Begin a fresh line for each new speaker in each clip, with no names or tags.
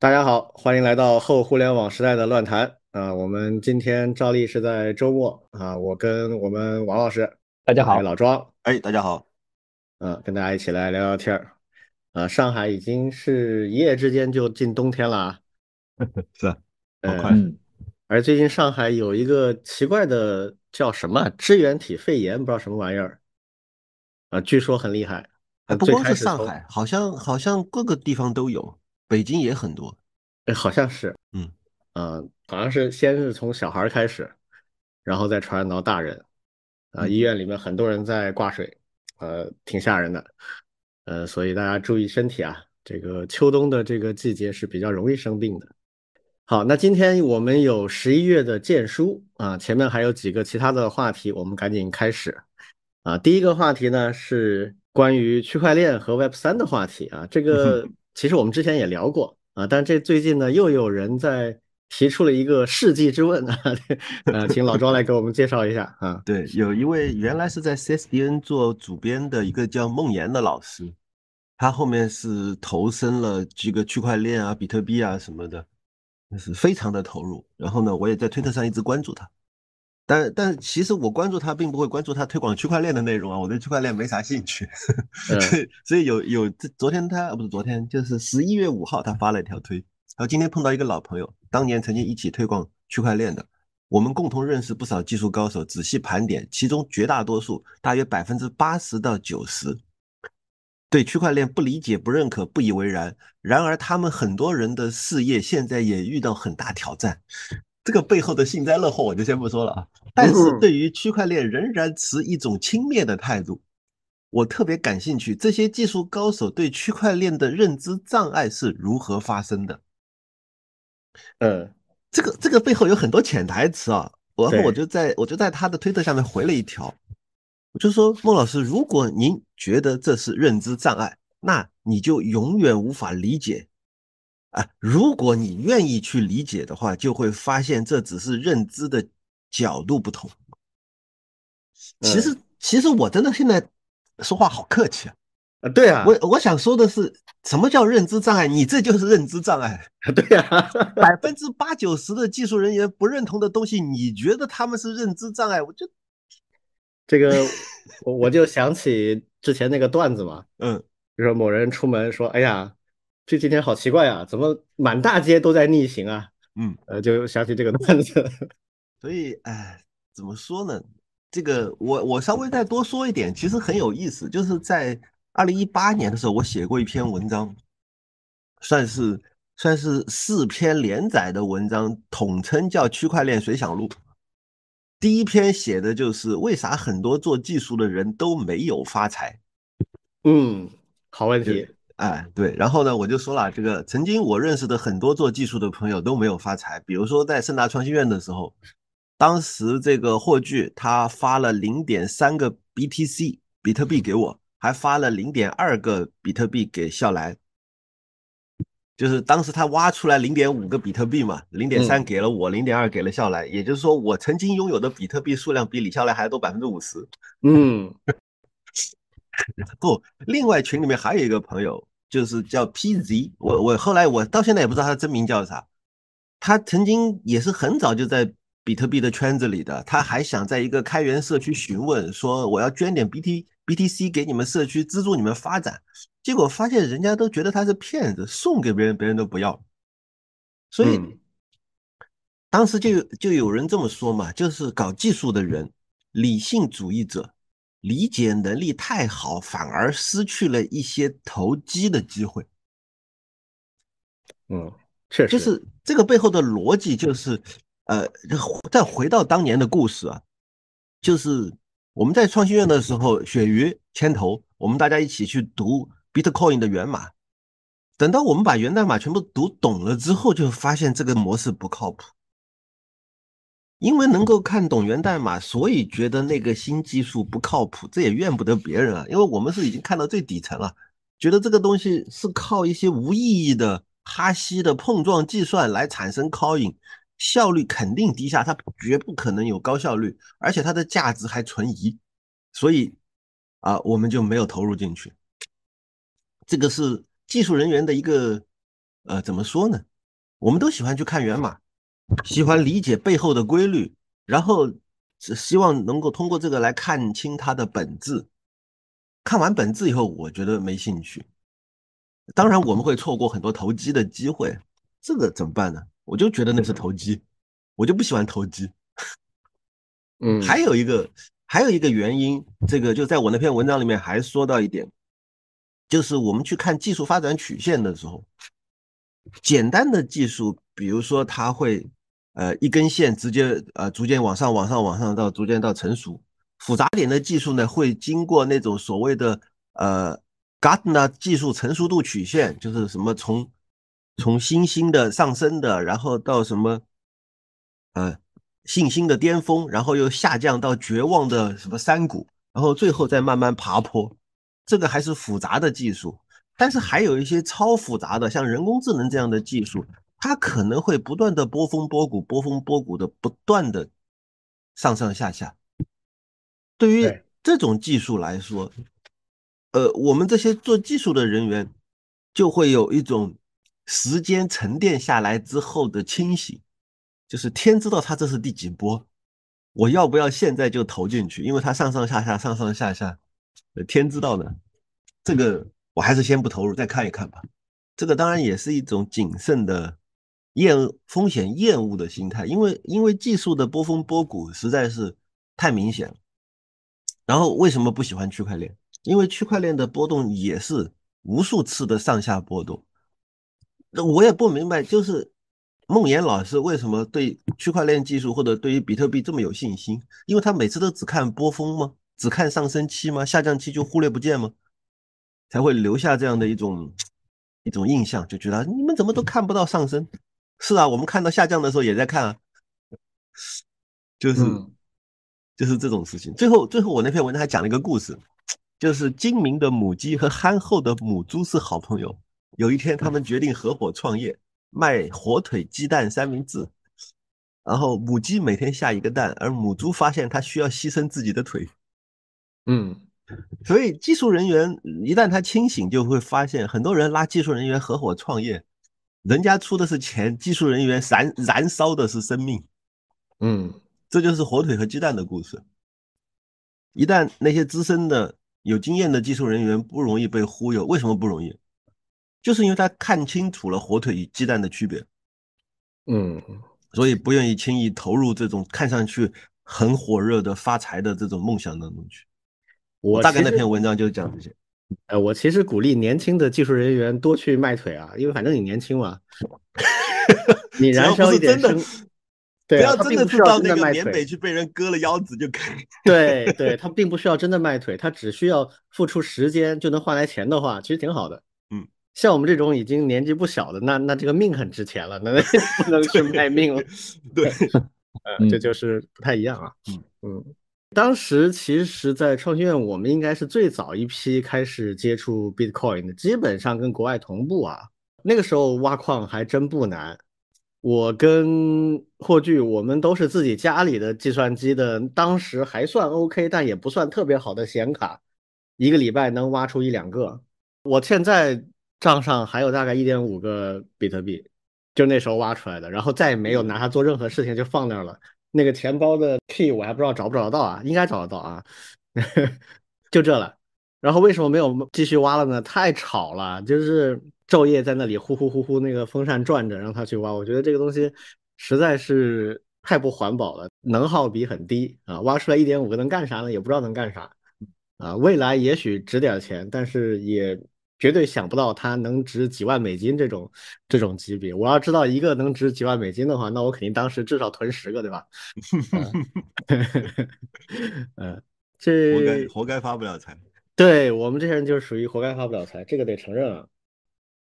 大家好，欢迎来到后互联网时代的乱谈。啊，我们今天照例是在周末啊。我跟我们王老师，大家好，老庄，哎，大家好，嗯，跟大家一起来聊聊天儿。啊，上海已经是一夜之间就进冬天了啊，是，好快。而最近上海有一个奇怪的叫什么支原体肺炎，不知道什么玩意儿，啊，据说很厉害。不光是上海，
好像好像各个地方都有。北京也很多，
哎，好像是，嗯，呃，好像是先是从小孩开始，然后再传染到大人，啊，医院里面很多人在挂水，呃，挺吓人的，呃，所以大家注意身体啊，这个秋冬的这个季节是比较容易生病的。好，那今天我们有十一月的荐书啊，前面还有几个其他的话题，我们赶紧开始啊。第一个话题呢是关于区块链和 Web 三的话题啊，这个。其实我们之前也聊过啊，但这最近呢，又有人在提出了一个世纪之问啊，呃，请老庄来给我们介绍一下啊。
对，有一位原来是在 CSDN 做主编的一个叫孟岩的老师，他后面是投身了这个区块链啊、比特币啊什么的，那是非常的投入。然后呢，我也在推特上一直关注他。但但其实我关注他，并不会关注他推广区块链的内容啊，我对区块链没啥兴趣。所以有有昨天他不是昨天，就是十一月五号他发了一条推。然后今天碰到一个老朋友，当年曾经一起推广区块链的，我们共同认识不少技术高手。仔细盘点，其中绝大多数大约百分之八十到九十对区块链不理解、不认可、不以为然。然而他们很多人的事业现在也遇到很大挑战。这个背后的幸灾乐祸，我就先不说了啊。但是对于区块链仍然持一种轻蔑的态度，我特别感兴趣。这些技术高手对区块链的认知障碍是如何发生的？呃，这个这个背后有很多潜台词啊。然后我就在我就在他的推特下面回了一条，就说孟老师，如果您觉得这是认知障碍，那你就永远无法理解。如果你愿意去理解的话，就会发现这只是认知的角度不同。其实，其实我真的现在说话好客气啊。啊，对啊，我我想说的是，什么叫认知障碍？你这就是认知障碍。对啊，百分之八九十的技术人员不认同的东西，你觉得他们是认知障碍？我就
这个，我我就想起之前那个段子嘛，嗯，就说某人出门说：“哎呀。”这几天好奇怪啊，怎么满大街都在逆行啊？嗯，呃，就想起这个段子。所以，
哎，怎么说呢？这个我我稍微再多说一点，其实很有意思。就是在二零一八年的时候，我写过一篇文章，算是算是四篇连载的文章，统称叫《区块链随想录》。第一篇写的就是为啥很多做技术的人都没有发财。嗯，好问题。哎，对，然后呢，我就说了，这个曾经我认识的很多做技术的朋友都没有发财。比如说在盛大创新院的时候，当时这个霍炬他发了零点三个 BTC 比特币给我，还发了零点二个比特币给笑来，就是当时他挖出来零点五个比特币嘛，零点三给了我，零点二给了笑来。也就是说，我曾经拥有的比特币数量比李笑来还多百分之五十。嗯，后，另外群里面还有一个朋友。就是叫 PZ，我我后来我到现在也不知道他真名叫啥。他曾经也是很早就在比特币的圈子里的，他还想在一个开源社区询问说我要捐点 BTBTC 给你们社区资助你们发展，结果发现人家都觉得他是骗子，送给别人别人都不要。所以当时就就有人这么说嘛，就是搞技术的人理性主义者。理解能力太好，反而失去了一些投机的机会。嗯，确实，就是这个背后的逻辑就是，呃，再回到当年的故事啊，就是我们在创新院的时候，鳕鱼牵头，我们大家一起去读 Bitcoin 的源码。等到我们把源代码全部读懂了之后，就发现这个模式不靠谱。因为能够看懂源代码，所以觉得那个新技术不靠谱。这也怨不得别人啊，因为我们是已经看到最底层了，觉得这个东西是靠一些无意义的哈希的碰撞计算来产生 coin，效率肯定低下，它绝不可能有高效率，而且它的价值还存疑，所以啊，我们就没有投入进去。这个是技术人员的一个，呃，怎么说呢？我们都喜欢去看源码。喜欢理解背后的规律，然后只希望能够通过这个来看清它的本质。看完本质以后，我觉得没兴趣。当然，我们会错过很多投机的机会，这个怎么办呢？我就觉得那是投机，我就不喜欢投机。嗯，还有一个，还有一个原因，这个就在我那篇文章里面还说到一点，就是我们去看技术发展曲线的时候，简单的技术，比如说它会。呃，一根线直接呃，逐渐往上、往上、往上，到逐渐到成熟。复杂点的技术呢，会经过那种所谓的呃，Gartner 技术成熟度曲线，就是什么从从新兴的上升的，然后到什么呃信心的巅峰，然后又下降到绝望的什么山谷，然后最后再慢慢爬坡。这个还是复杂的技术，但是还有一些超复杂的，像人工智能这样的技术。它可能会不断的波峰波谷、波峰波谷的不断的上上下下。对于这种技术来说，呃，我们这些做技术的人员就会有一种时间沉淀下来之后的清醒，就是天知道它这是第几波，我要不要现在就投进去？因为它上上下下、上上下下，天知道呢。这个我还是先不投入，再看一看吧。这个当然也是一种谨慎的。厌风险厌恶的心态，因为因为技术的波峰波谷实在是太明显了。然后为什么不喜欢区块链？因为区块链的波动也是无数次的上下波动。那我也不明白，就是梦岩老师为什么对区块链技术或者对于比特币这么有信心？因为他每次都只看波峰吗？只看上升期吗？下降期就忽略不见吗？才会留下这样的一种一种印象，就觉得你们怎么都看不到上升？是啊，我们看到下降的时候也在看，啊，就是就是这种事情。最后，最后我那篇文章还讲了一个故事，就是精明的母鸡和憨厚的母猪是好朋友。有一天，他们决定合伙创业，卖火腿鸡蛋三明治。然后，母鸡每天下一个蛋，而母猪发现它需要牺牲自己的腿。嗯，所以技术人员一旦他清醒，就会发现很多人拉技术人员合伙创业。人家出的是钱，技术人员燃燃烧的是生命，嗯，这就是火腿和鸡蛋的故事。一旦那些资深的、有经验的技术人员不容易被忽悠，为什么不容易？就是因为他看清楚了火腿与鸡蛋的区别，嗯，所以不愿意轻易投入这种看上去很
火热的发财的这种梦想当中去。
我大概那篇文
章就讲这些。呃，我其实鼓励年轻的技术人员多去卖腿啊，因为反正你年轻嘛，你燃烧一点生。对啊，不要真的去缅北
去被人割了腰子就以。
对对，他并不需要真的卖腿，他只需要付出时间就能换来钱的话，其实挺好的。嗯，像我们这种已经年纪不小的，那那这个命很值钱了，那那去卖命了。对，呃，这就是不太一样啊。嗯嗯。当时其实，在创新院，我们应该是最早一批开始接触 Bitcoin 的，基本上跟国外同步啊。那个时候挖矿还真不难，我跟霍炬，我们都是自己家里的计算机的，当时还算 OK，但也不算特别好的显卡，一个礼拜能挖出一两个。我现在账上还有大概一点五个比特币，就那时候挖出来的，然后再也没有拿它做任何事情，就放那儿了。那个钱包的 key 我还不知道找不找得到啊，应该找得到啊，就这了。然后为什么没有继续挖了呢？太吵了，就是昼夜在那里呼呼呼呼，那个风扇转着让他去挖。我觉得这个东西实在是太不环保了，能耗比很低啊。挖出来一点五个能干啥呢？也不知道能干啥啊。未来也许值点钱，但是也。绝对想不到它能值几万美金这种这种级别。我要知道一个能值几万美金的话，那我肯定当时至少囤十个，对吧？嗯，这活该，活该发不了财。对我们这些人就是属于活该发不了财，这个得承认。啊。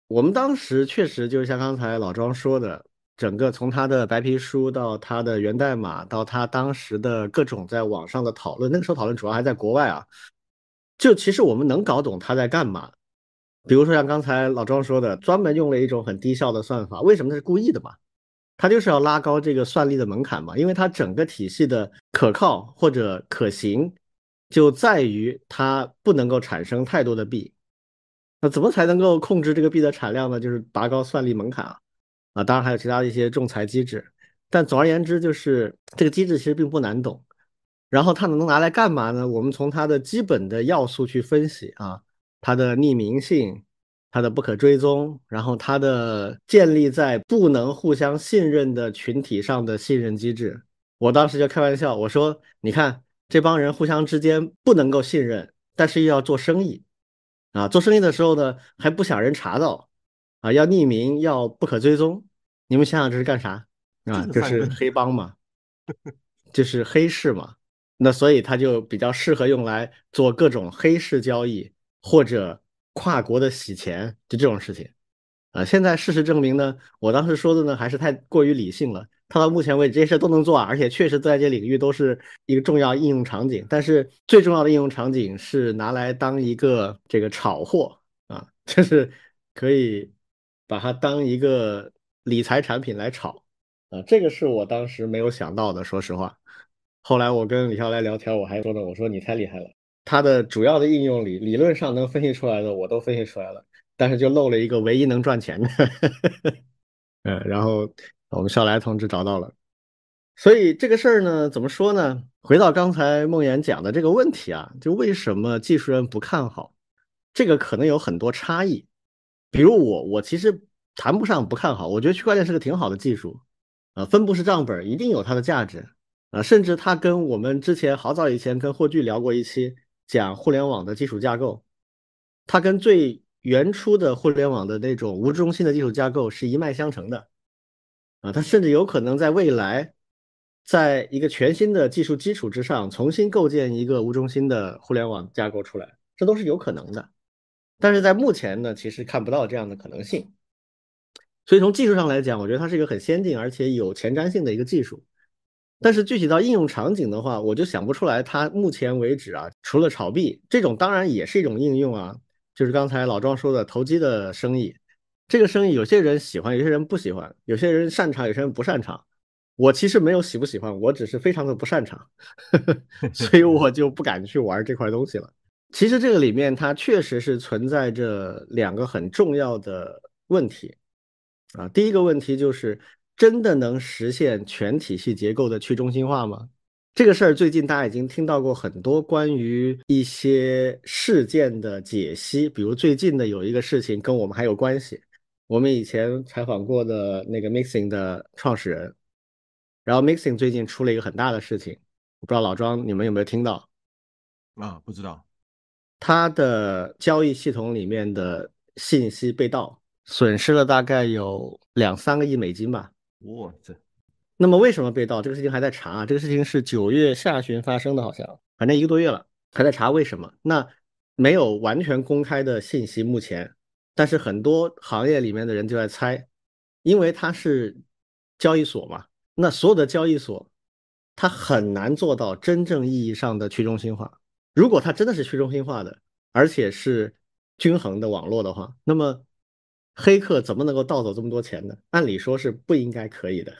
我们当时确实就像刚才老庄说的，整个从他的白皮书到他的源代码，到他当时的各种在网上的讨论，那个时候讨论主要还在国外啊。就其实我们能搞懂他在干嘛。比如说像刚才老庄说的，专门用了一种很低效的算法，为什么它是故意的嘛？它就是要拉高这个算力的门槛嘛，因为它整个体系的可靠或者可行，就在于它不能够产生太多的币。那怎么才能够控制这个币的产量呢？就是拔高算力门槛啊，啊，当然还有其他的一些仲裁机制。但总而言之，就是这个机制其实并不难懂。然后它能拿来干嘛呢？我们从它的基本的要素去分析啊。它的匿名性，它的不可追踪，然后它的建立在不能互相信任的群体上的信任机制，我当时就开玩笑，我说：“你看这帮人互相之间不能够信任，但是又要做生意啊，做生意的时候呢还不想人查到啊，要匿名，要不可追踪。你们想想这是干啥啊？就是黑帮嘛，就是黑市嘛。那所以它就比较适合用来做各种黑市交易。”或者跨国的洗钱，就这种事情，啊，现在事实证明呢，我当时说的呢还是太过于理性了。他到目前为止这些事都能做啊，而且确实在这领域都是一个重要应用场景。但是最重要的应用场景是拿来当一个这个炒货啊，就是可以把它当一个理财产品来炒啊，这个是我当时没有想到的。说实话，后来我跟李笑来聊天，我还说呢，我说你太厉害了。它的主要的应用理理论上能分析出来的我都分析出来了，但是就漏了一个唯一能赚钱的，嗯，然后我们少来同志找到了，所以这个事儿呢，怎么说呢？回到刚才梦岩讲的这个问题啊，就为什么技术人不看好？这个可能有很多差异，比如我我其实谈不上不看好，我觉得区块链是个挺好的技术，呃，分布式账本一定有它的价值，啊，甚至它跟我们之前好早以前跟霍炬聊过一期。讲互联网的基础架构，它跟最原初的互联网的那种无中心的基础架构是一脉相承的，啊，它甚至有可能在未来，在一个全新的技术基础之上重新构建一个无中心的互联网架构出来，这都是有可能的。但是在目前呢，其实看不到这样的可能性。所以从技术上来讲，我觉得它是一个很先进而且有前瞻性的一个技术。但是具体到应用场景的话，我就想不出来。它目前为止啊，除了炒币这种，当然也是一种应用啊。就是刚才老庄说的投机的生意，这个生意有些人喜欢，有些人不喜欢，有些人擅长，有些人不擅长。我其实没有喜不喜欢，我只是非常的不擅长，所以我就不敢去玩这块东西了。其实这个里面它确实是存在着两个很重要的问题啊。第一个问题就是。真的能实现全体系结构的去中心化吗？这个事儿最近大家已经听到过很多关于一些事件的解析，比如最近的有一个事情跟我们还有关系，我们以前采访过的那个 Mixing 的创始人，然后 Mixing 最近出了一个很大的事情，不知道老庄你们有没有听到？
啊，不知道。
他的交易系统里面的信息被盗，损失了大概有两三个亿美金吧。哇塞！那么为什么被盗？这个事情还在查啊。这个事情是九月下旬发生的，好像反正一个多月了，还在查为什么。那没有完全公开的信息，目前。但是很多行业里面的人就在猜，因为它是交易所嘛。那所有的交易所，它很难做到真正意义上的去中心化。如果它真的是去中心化的，而且是均衡的网络的话，那么。黑客怎么能够盗走这么多钱呢？按理说是不应该可以的。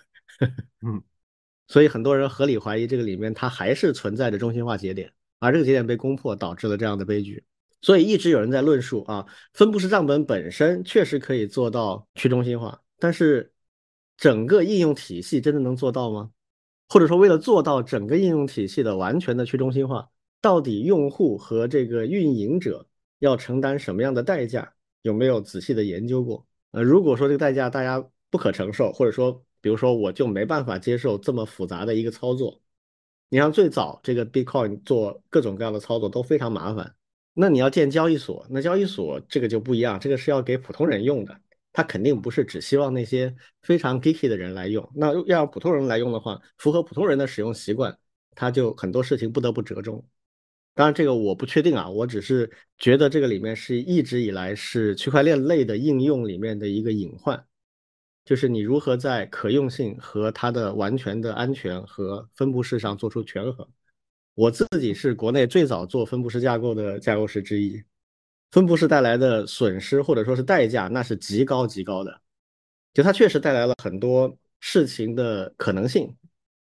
嗯，所以很多人合理怀疑这个里面它还是存在着中心化节点，而这个节点被攻破，导致了这样的悲剧。所以一直有人在论述啊，分布式账本本身确实可以做到去中心化，但是整个应用体系真的能做到吗？或者说，为了做到整个应用体系的完全的去中心化，到底用户和这个运营者要承担什么样的代价？有没有仔细的研究过？呃，如果说这个代价大家不可承受，或者说，比如说我就没办法接受这么复杂的一个操作。你像最早这个 Bitcoin 做各种各样的操作都非常麻烦。那你要建交易所，那交易所这个就不一样，这个是要给普通人用的，它肯定不是只希望那些非常 geeky 的人来用。那要让普通人来用的话，符合普通人的使用习惯，它就很多事情不得不折中。当然，这个我不确定啊，我只是觉得这个里面是一直以来是区块链类的应用里面的一个隐患，就是你如何在可用性和它的完全的安全和分布式上做出权衡。我自己是国内最早做分布式架构的架构师之一，分布式带来的损失或者说是代价那是极高极高的，就它确实带来了很多事情的可能性，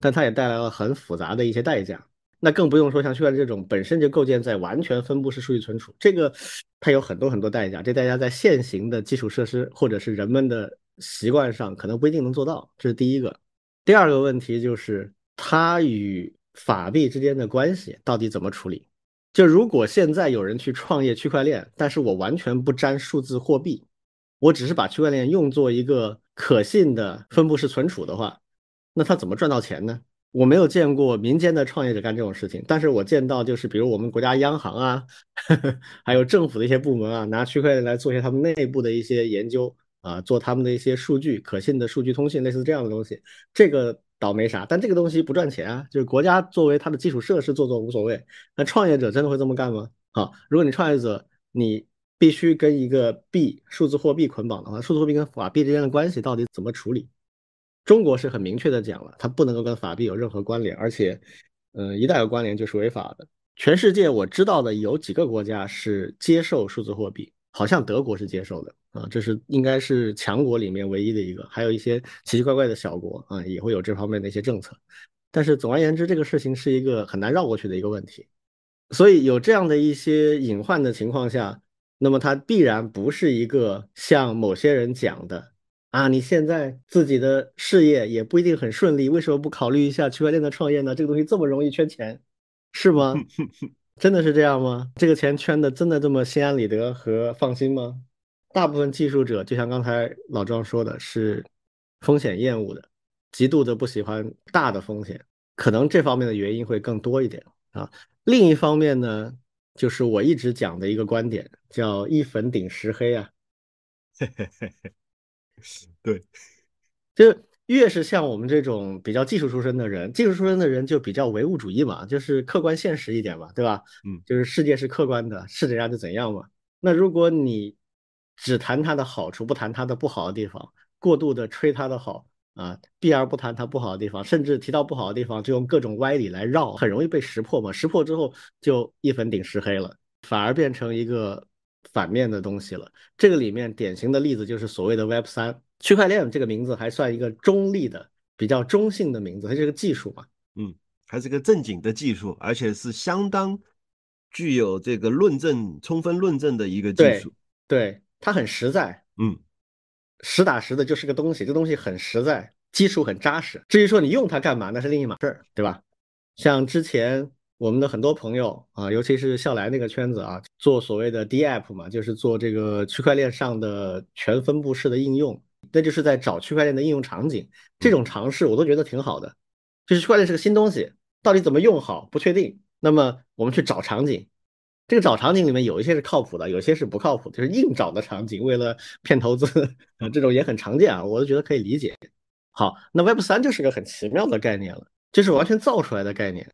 但它也带来了很复杂的一些代价。那更不用说像区块链这种本身就构建在完全分布式数据存储，这个它有很多很多代价，这代价在现行的基础设施或者是人们的习惯上可能不一定能做到。这是第一个。第二个问题就是它与法币之间的关系到底怎么处理？就如果现在有人去创业区块链，但是我完全不沾数字货币，我只是把区块链用作一个可信的分布式存储的话，那他怎么赚到钱呢？我没有见过民间的创业者干这种事情，但是我见到就是比如我们国家央行啊，还有政府的一些部门啊，拿区块链来做一些他们内部的一些研究啊，做他们的一些数据可信的数据通信，类似这样的东西，这个倒没啥，但这个东西不赚钱啊，就是国家作为它的基础设施做做无所谓。那创业者真的会这么干吗？好，如果你创业者，你必须跟一个币数字货币捆绑的话，数字货币跟法币之间的关系到底怎么处理？中国是很明确的讲了，它不能够跟法币有任何关联，而且，嗯，一旦有关联就是违法的。全世界我知道的有几个国家是接受数字货币，好像德国是接受的啊，这是应该是强国里面唯一的一个，还有一些奇奇怪怪的小国啊也会有这方面的一些政策。但是总而言之，这个事情是一个很难绕过去的一个问题，所以有这样的一些隐患的情况下，那么它必然不是一个像某些人讲的。啊，你现在自己的事业也不一定很顺利，为什么不考虑一下区块链的创业呢？这个东西这么容易圈钱，是吗？真的是这样吗？这个钱圈的真的这么心安理得和放心吗？大部分技术者，就像刚才老庄说的，是风险厌恶的，极度的不喜欢大的风险，可能这方面的原因会更多一点啊。另一方面呢，就是我一直讲的一个观点，叫一粉顶十黑啊。对，就越是像我们这种比较技术出身的人，技术出身的人就比较唯物主义嘛，就是客观现实一点嘛，对吧？嗯，就是世界是客观的，是怎样就怎样嘛。那如果你只谈它的好处，不谈它的不好的地方，过度的吹它的好啊，避而不谈它不好的地方，甚至提到不好的地方就用各种歪理来绕，很容易被识破嘛。识破之后就一粉顶十黑了，反而变成一个。反面的东西了。这个里面典型的例子就是所谓的 Web 三区块链。这个名字还算一个中立的、比较中性的名字，它是个技术嘛？嗯，还是个正经的技
术，而且是相当具有这个论证、充分论证的一个技术。
对，它很实在，嗯，实打实的就是个东西。这东西很实在，基础很扎实。至于说你用它干嘛，那是另一码事，对吧？像之前。我们的很多朋友啊，尤其是笑来那个圈子啊，做所谓的 DApp 嘛，就是做这个区块链上的全分布式的应用，那就是在找区块链的应用场景。这种尝试我都觉得挺好的，就是区块链是个新东西，到底怎么用好不确定。那么我们去找场景，这个找场景里面有一些是靠谱的，有些是不靠谱，就是硬找的场景，为了骗投资啊，这种也很常见啊，我都觉得可以理解。好，那 Web 三就是个很奇妙的概念了，就是完全造出来的概念。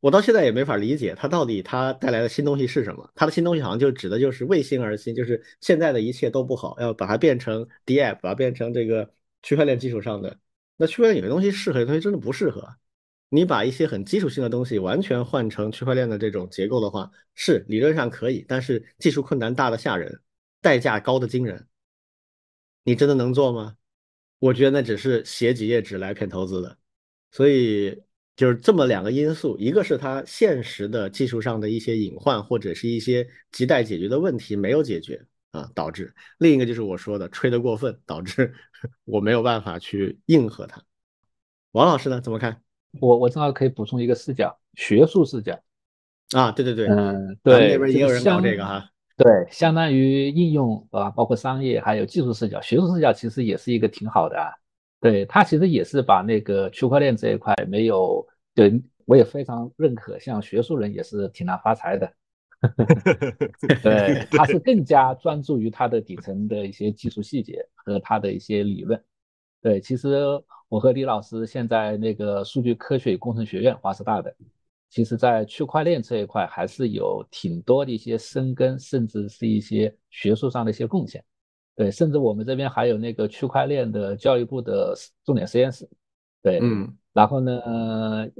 我到现在也没法理解，它到底它带来的新东西是什么？它的新东西好像就指的就是为新而新，就是现在的一切都不好，要把它变成 DApp，它变成这个区块链基础上的。那区块链有些东西适合，有些东西真的不适合。你把一些很基础性的东西完全换成区块链的这种结构的话，是理论上可以，但是技术困难大的吓人，代价高的惊人。你真的能做吗？我觉得那只是写几页纸来骗投资的。所以。就是这么两个因素，一个是它现实的技术上的一些隐患或者是一些亟待解决的问题没有解决啊，导致另一个就是我说的吹得过分，导致 我没有办法去
应和它。王老师呢怎么看？我我正好可以补充一个视角，学术视角啊，对对对，嗯，对，那边有人搞这个哈，对，相当于应用啊，包括商业还有技术视角，学术视角其实也是一个挺好的。对他其实也是把那个区块链这一块没有对，我也非常认可。像学术人也是挺难发财的，对，他是更加专注于他的底层的一些技术细节和他的一些理论。对，其实我和李老师现在那个数据科学与工程学院，华师大的，其实在区块链这一块还是有挺多的一些深耕，甚至是一些学术上的一些贡献。对，甚至我们这边还有那个区块链的教育部的重点实验室，对，嗯，然后呢，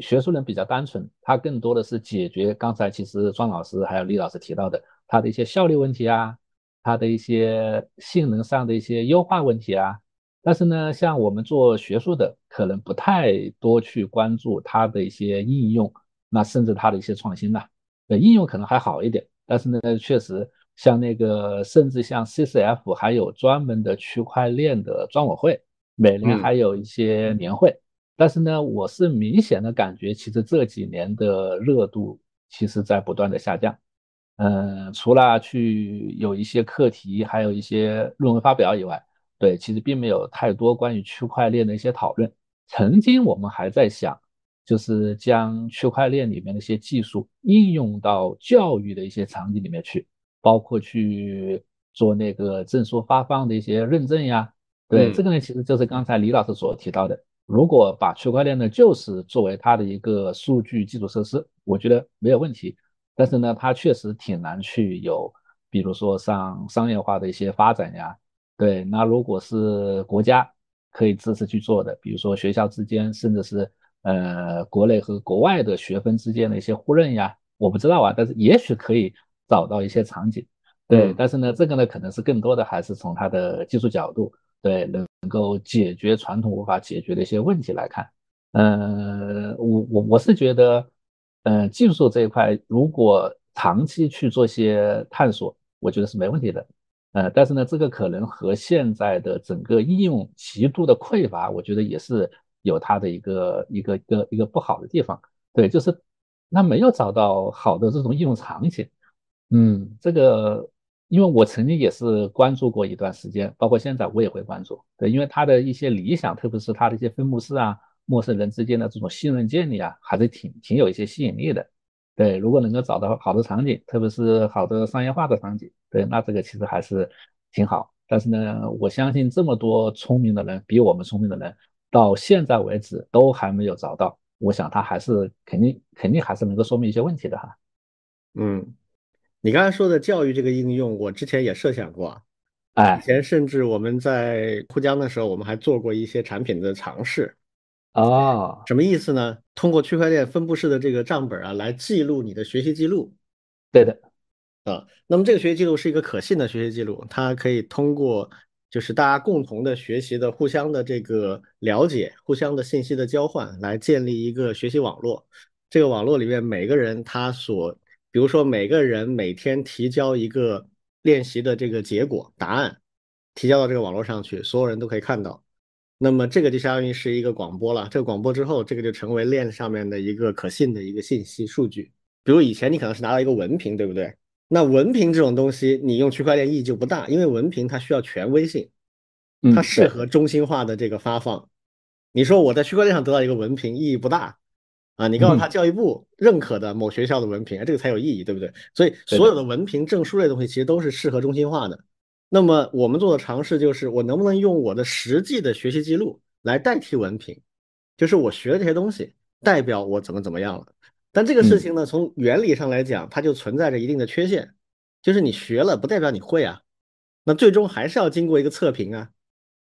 学术人比较单纯，他更多的是解决刚才其实庄老师还有李老师提到的他的一些效率问题啊，他的一些性能上的一些优化问题啊。但是呢，像我们做学术的，可能不太多去关注它的一些应用，那甚至它的一些创新呐。对，应用可能还好一点，但是呢，确实。像那个，甚至像 CCF 还有专门的区块链的专委会，每年还有一些年会。但是呢，我是明显的感觉，其实这几年的热度其实在不断的下降。嗯，除了去有一些课题，还有一些论文发表以外，对，其实并没有太多关于区块链的一些讨论。曾经我们还在想，就是将区块链里面的一些技术应用到教育的一些场景里面去。包括去做那个证书发放的一些认证呀，对这个呢，其实就是刚才李老师所提到的，如果把区块链呢，就是作为它的一个数据基础设施，我觉得没有问题。但是呢，它确实挺难去有，比如说像商业化的一些发展呀，对。那如果是国家可以支持去做的，比如说学校之间，甚至是呃国内和国外的学分之间的一些互认呀，我不知道啊，但是也许可以。找到一些场景，对，但是呢，这个呢，可能是更多的还是从它的技术角度，对，能够解决传统无法解决的一些问题来看。呃，我我我是觉得，呃，技术这一块如果长期去做些探索，我觉得是没问题的。呃，但是呢，这个可能和现在的整个应用极度的匮乏，我觉得也是有它的一个一个一个一个不好的地方。对，就是那没有找到好的这种应用场景。嗯，这个因为我曾经也是关注过一段时间，包括现在我也会关注。对，因为他的一些理想，特别是他的一些分布式啊，陌生人之间的这种信任建立啊，还是挺挺有一些吸引力的。对，如果能够找到好的场景，特别是好的商业化的场景，对，那这个其实还是挺好。但是呢，我相信这么多聪明的人，比我们聪明的人到现在为止都还没有找到。我想他还是肯定肯定还是能够说明一些问题的哈。嗯。你刚才说的教育这个应用，我之前也
设想过。哎，以前甚至我们在库江的时候，我们还做过一些产品的尝试。哦，什么意思呢？通过区块链分布式的这个账本啊，来记录你的学习记录。对的。啊，那么这个学习记录是一个可信的学习记录，它可以通过就是大家共同的学习的、互相的这个了解、互相的信息的交换，来建立一个学习网络。这个网络里面每个人他所。比如说，每个人每天提交一个练习的这个结果答案，提交到这个网络上去，所有人都可以看到。那么这个就相当于是一个广播了。这个广播之后，这个就成为链上面的一个可信的一个信息数据。比如以前你可能是拿到一个文凭，对不对？那文凭这种东西，你用区块链意义就不大，因为文凭它需要权威性，它适合中心化的这个发放。你说我在区块链上得到一个文凭，意义不大。啊，你告诉他教育部认可的某学校的文凭，这个才有意义，对不对？所以所有的文凭、证书类东西其实都是适合中心化的。那么我们做的尝试就是，我能不能用我的实际的学习记录来代替文凭？就是我学的这些东西，代表我怎么怎么样了？但这个事情呢，从原理上来讲，它就存在着一定的缺陷，就是你学了不代表你会啊。那最终还是要经过一个测评啊，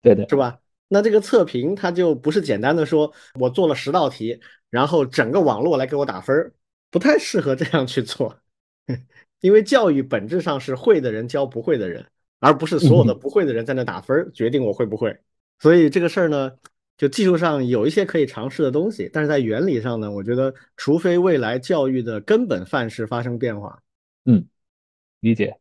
对对，是吧？那这个测评它就不是简单的说，我做了十道题，然后整个网络来给我打分儿，不太适合这样去做，因为教育本质上是会的人教不会的人，而不是所有的不会的人在那打分儿决定我会不会。所以这个事儿呢，就技术上有一些可以尝试的东西，但是在原理上呢，我觉得除非未来教育的
根本范式发生变化，嗯，理解。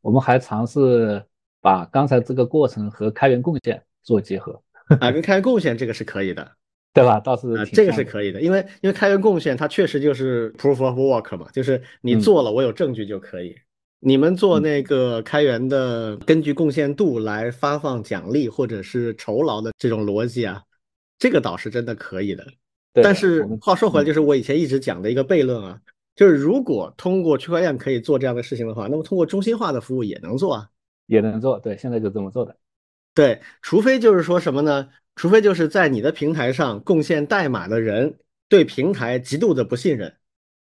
我们还尝试把刚才这个过程和开源贡献做结合。啊，跟开源贡献这个
是可以的，对吧？倒是这个是可以的，因为因为开源贡献它确实就是 proof of work 嘛，就是你做了，我有证据就可以。你们做那个开源的，根据贡献度来发放奖励或者是酬劳的这种逻辑啊，这个倒是真的可以的。但是话说回来，就是我以前一直讲的一个悖论啊，就是如果通过区块链可以做这样的事情的话，那么通过中心化的服务也能做啊，也能做。对，现在就这么做的。对，除非就是说什么呢？除非就是在你的平台上贡献代码的人对平台极度的不信任，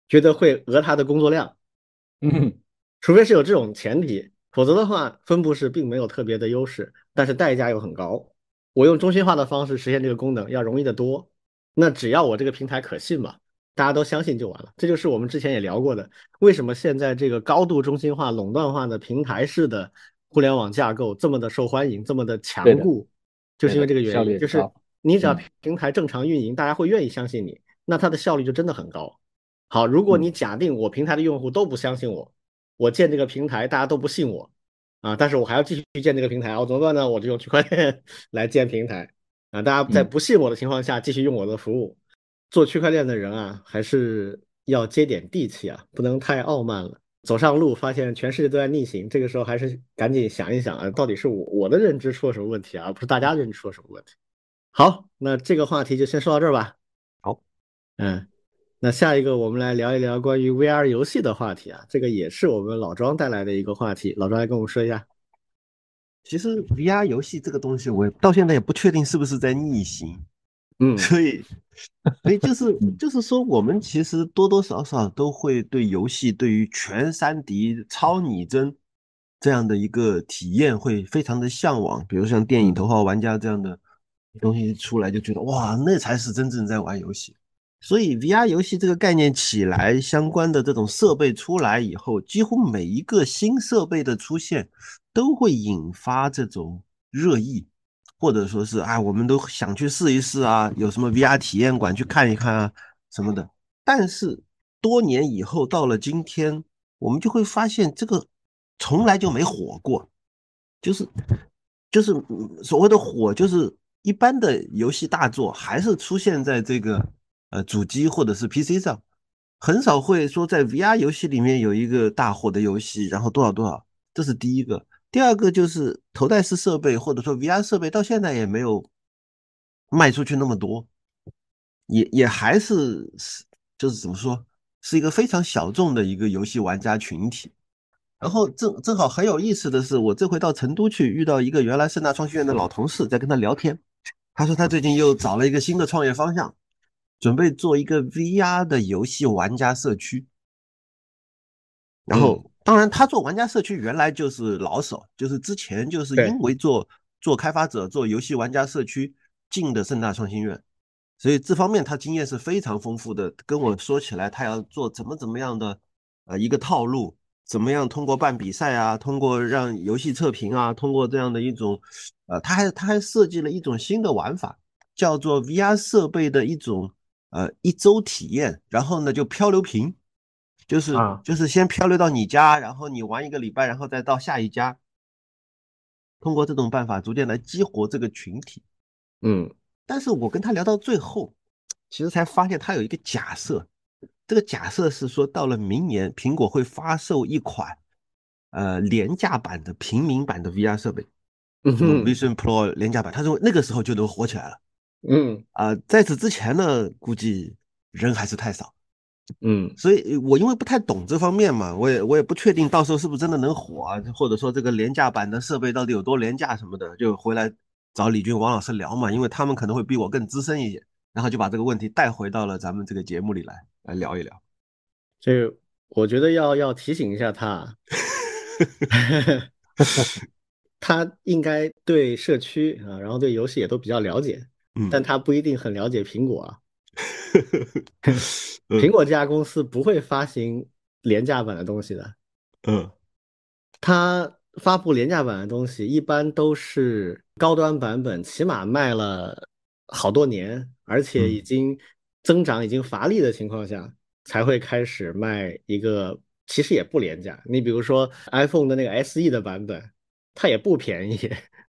觉得会讹他的工作量。
嗯，
除非是有这种前提，否则的话，分布式并没有特别的优势，但是代价又很高。我用中心化的方式实现这个功能要容易得多。那只要我这个平台可信吧，大家都相信就完了。这就是我们之前也聊过的，为什么现在这个高度中心化、垄断化的平台式的。互联网架构这么的受欢迎，这么的强固，
就是因为这个原因。就是
你只要平台正常运营，大家会愿意相信你，那它的效率就真的很高。好，如果你假定我平台的用户都不相信我，我建这个平台大家都不信我啊，但是我还要继续去建这个平台我怎么办呢？我就用区块链 来建平台啊，大家在不信我的情况下继续用我的服务。做区块链的人啊，还是要接点地气啊，不能太傲慢了。走上路，发现全世界都在逆行，这个时候还是赶紧想一想啊，到底是我我的认知出了什么问题啊，而不是大家认知出了什么问题。好，那这个话题就先说到这儿吧。好，嗯，那下一个我们来聊一聊关于 VR 游戏的话题啊，这个也是我们老庄带来的一个话题，老庄来跟我们说一下。
其实 VR 游戏这个东西，我到现在也不确定是不是在逆行。嗯，所以，所以就是就是说，我们其实多多少少都会对游戏对于全三 D 超拟真这样的一个体验会非常的向往，比如像电影《头号玩家》这样的东西出来，就觉得哇，那才是真正在玩游戏。所以，VR 游戏这个概念起来，相关的这种设备出来以后，几乎每一个新设备的出现都会引发这种热议。或者说是啊，我们都想去试一试啊，有什么 VR 体验馆去看一看啊，什么的。但是多年以后到了今天，我们就会发现这个从来就没火过，就是就是所谓的火，就是一般的游戏大作还是出现在这个呃主机或者是 PC 上，很少会说在 VR 游戏里面有一个大火的游戏，然后多少多少。这是第一个。第二个就是头戴式设备或者说 VR 设备，到现在也没有卖出去那么多，也也还是是就是怎么说，是一个非常小众的一个游戏玩家群体。然后正正好很有意思的是，我这回到成都去遇到一个原来盛大创新院的老同事，在跟他聊天，他说他最近又找了一个新的创业方向，准备做一个 VR 的游戏玩家社区，然后。当然，他做玩家社区原来就是老手，就是之前就是因为做做开发者、做游戏玩家社区进的盛大创新院，所以这方面他经验是非常丰富的。跟我说起来，他要做怎么怎么样的呃一个套路，怎么样通过办比赛啊，通过让游戏测评啊，通过这样的一种呃，他还他还设计了一种新的玩法，叫做 VR 设备的一种呃一周体验，然后呢就漂流瓶。就是就是先漂流到你家，然后你玩一个礼拜，然后再到下一家，通过这种办法逐渐来激活这个群体。嗯，但是我跟他聊到最后，其实才发现他有一个假设，这个假设是说到了明年苹果会发售一款呃廉价版的平民版的 VR 设备，嗯，Vision Pro 廉价版，他认为那个时候就能火起来了。嗯，啊，在此之前呢，估计人还是太少。嗯，所以我因为不太懂这方面嘛，我也我也不确定到时候是不是真的能火啊，或者说这个廉价版的设备到底有多廉价什么的，就回来找李军、王老师聊嘛，因为他们可能会比我更资深一些。然后就把这个问题带回到了咱们这个节目里来，来聊一聊。这
个我觉得要要提醒一下他，他应该对社区啊，然后对游戏也都比较了解，但他不一定很了解苹果啊。呵呵呵，苹果这家公司不会发行廉价版的东西的。嗯，它发布廉价版的东西，一般都是高端版本，起码卖了好多年，而且已经增长已经乏力的情况下，才会开始卖一个其实也不廉价。你比如说 iPhone 的那个 SE 的版本，它也不便宜。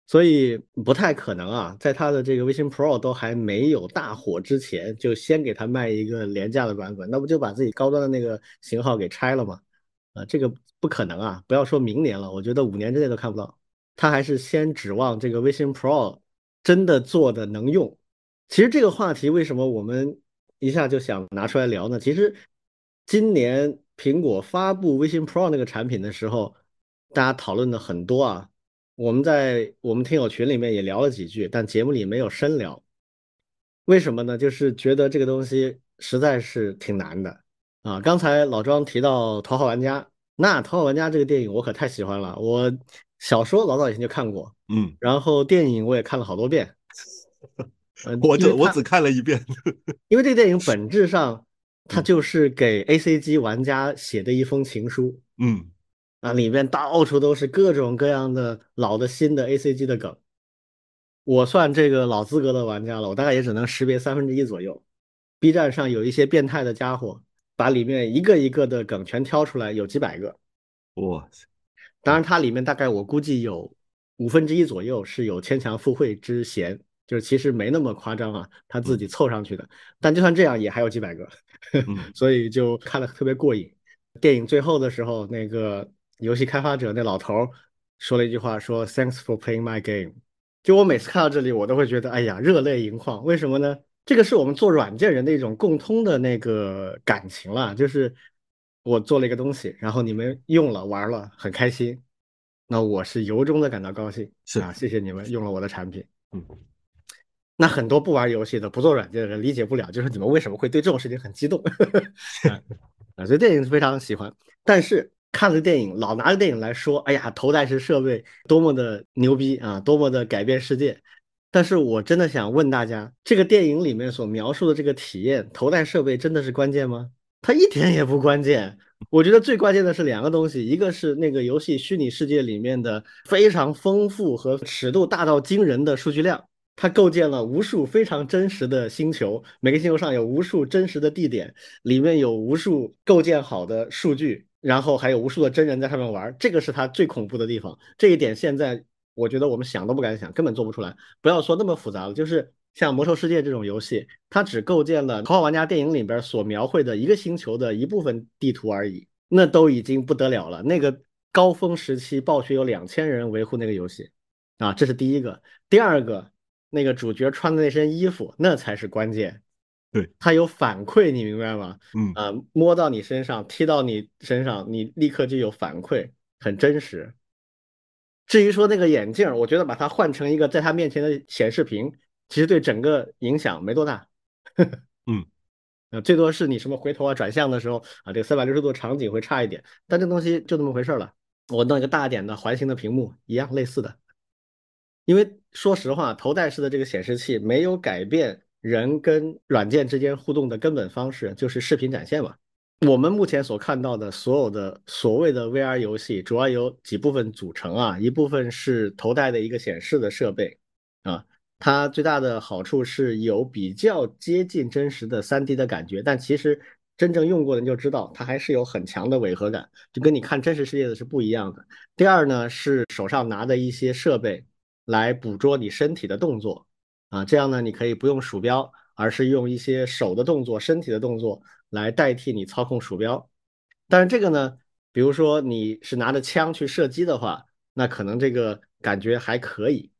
所以不太可能啊，在它的这个微信 Pro 都还没有大火之前，就先给它卖一个廉价的版本，那不就把自己高端的那个型号给拆了吗？啊，这个不可能啊！不要说明年了，我觉得五年之内都看不到。他还是先指望这个微信 Pro 真的做的能用。其实这个话题为什么我们一下就想拿出来聊呢？其实今年苹果发布微信 Pro 那个产品的时候，大家讨论的很多啊。我们在我们听友群里面也聊了几句，但节目里没有深聊。为什么呢？就是觉得这个东西实在是挺难的啊。刚才老庄提到《头号玩家》，那《头号玩家》这个电影我可太喜欢了。我小说老早以前就看过，嗯，然后电影我也看了好多遍。我就我只看了一遍，因为这个电影 本质上它就是给 A C G 玩家写的一封情书，嗯。啊，里面到处都是各种各样的老的、新的 A C G 的梗。我算这个老资格的玩家了，我大概也只能识别三分之一左右。B 站上有一些变态的家伙，把里面一个一个的梗全挑出来，有几百个。哇塞！当然，它里面大概我估计有五分之一左右是有牵强附会之嫌，就是其实没那么夸张啊，他自己凑上去的。但就算这样，也还有几百个，所以就看得特别过瘾。电影最后的时候，那个。游戏开发者那老头儿说了一句话：“说 Thanks for playing my game。”就我每次看到这里，我都会觉得哎呀，热泪盈眶。为什么呢？这个是我们做软件人的一种共通的那个感情了。就是我做了一个东西，然后你们用了、玩了，很开心。那我是由衷的感到高兴。是啊，谢谢你们用了我的产品。嗯，那很多不玩游戏的、不做软件的人理解不了，就是你们为什么会对这种事情很激动？啊，所以电影非常喜欢。但是，看了电影，老拿着电影来说，哎呀，头戴式设备多么的牛逼啊，多么的改变世界。但是我真的想问大家，这个电影里面所描述的这个体验，头戴设备真的是关键吗？它一点也不关键。我觉得最关键的是两个东西，一个是那个游戏虚拟世界里面的非常丰富和尺度大到惊人的数据量，它构建了无数非常真实的星球，每个星球上有无数真实的地点，里面有无数构建好的数据。然后还有无数的真人在上面玩，这个是他最恐怖的地方。这一点现在我觉得我们想都不敢想，根本做不出来。不要说那么复杂了，就是像《魔兽世界》这种游戏，它只构建了《头号玩家》电影里边所描绘的一个星球的一部分地图而已，那都已经不得了了。那个高峰时期，暴雪有两千人维护那个游戏，啊，这是第一个。第二个，那个主角穿的那身衣服，那才是关键。对，它有反馈，你明白吗？嗯啊，摸到你身上，踢到你身上，你立刻就有反馈，很真实。至于说那个眼镜，我觉得把它换成一个在他面前的显示屏，其实对整个影响没多大。
嗯，
呃，最多是你什么回头啊、转向的时候啊，这个三百六十度场景会差一点。但这东西就那么回事了。我弄一个大点的环形的屏幕，一样类似的。因为说实话，头戴式的这个显示器没有改变。人跟软件之间互动的根本方式就是视频展现嘛。我们目前所看到的所有的所谓的 VR 游戏，主要有几部分组成啊，一部分是头戴的一个显示的设备啊，它最大的好处是有比较接近真实的 3D 的感觉，但其实真正用过的人就知道，它还是有很强的违和感，就跟你看真实世界的是不一样的。第二呢，是手上拿的一些设备来捕捉你身体的动作。啊，这样呢，你可以不用鼠标，而是用一些手的动作、身体的动作来代替你操控鼠标。但是这个呢，比如说你是拿着枪去射击的话，那可能这个感觉还可以。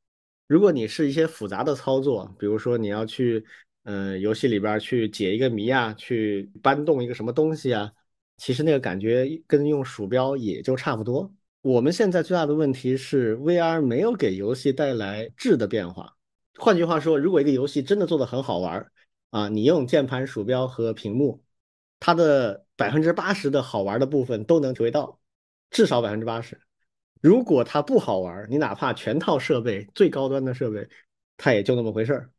如果你是一些复杂的操作，比如说你要去，嗯，游戏里边去解一个谜啊，去搬动一个什么东西啊，其实那个感觉跟用鼠标也就差不多。我们现在最大的问题是，VR 没有给游戏带来质的变化。换句话说，如果一个游戏真的做得很好玩儿，啊，你用键盘、鼠标和屏幕，它的百分之八十的好玩的部分都能体会到，至少百分之八十。如果它不好玩儿，你哪怕全套设备、最高端的设备，它也就那么回事儿。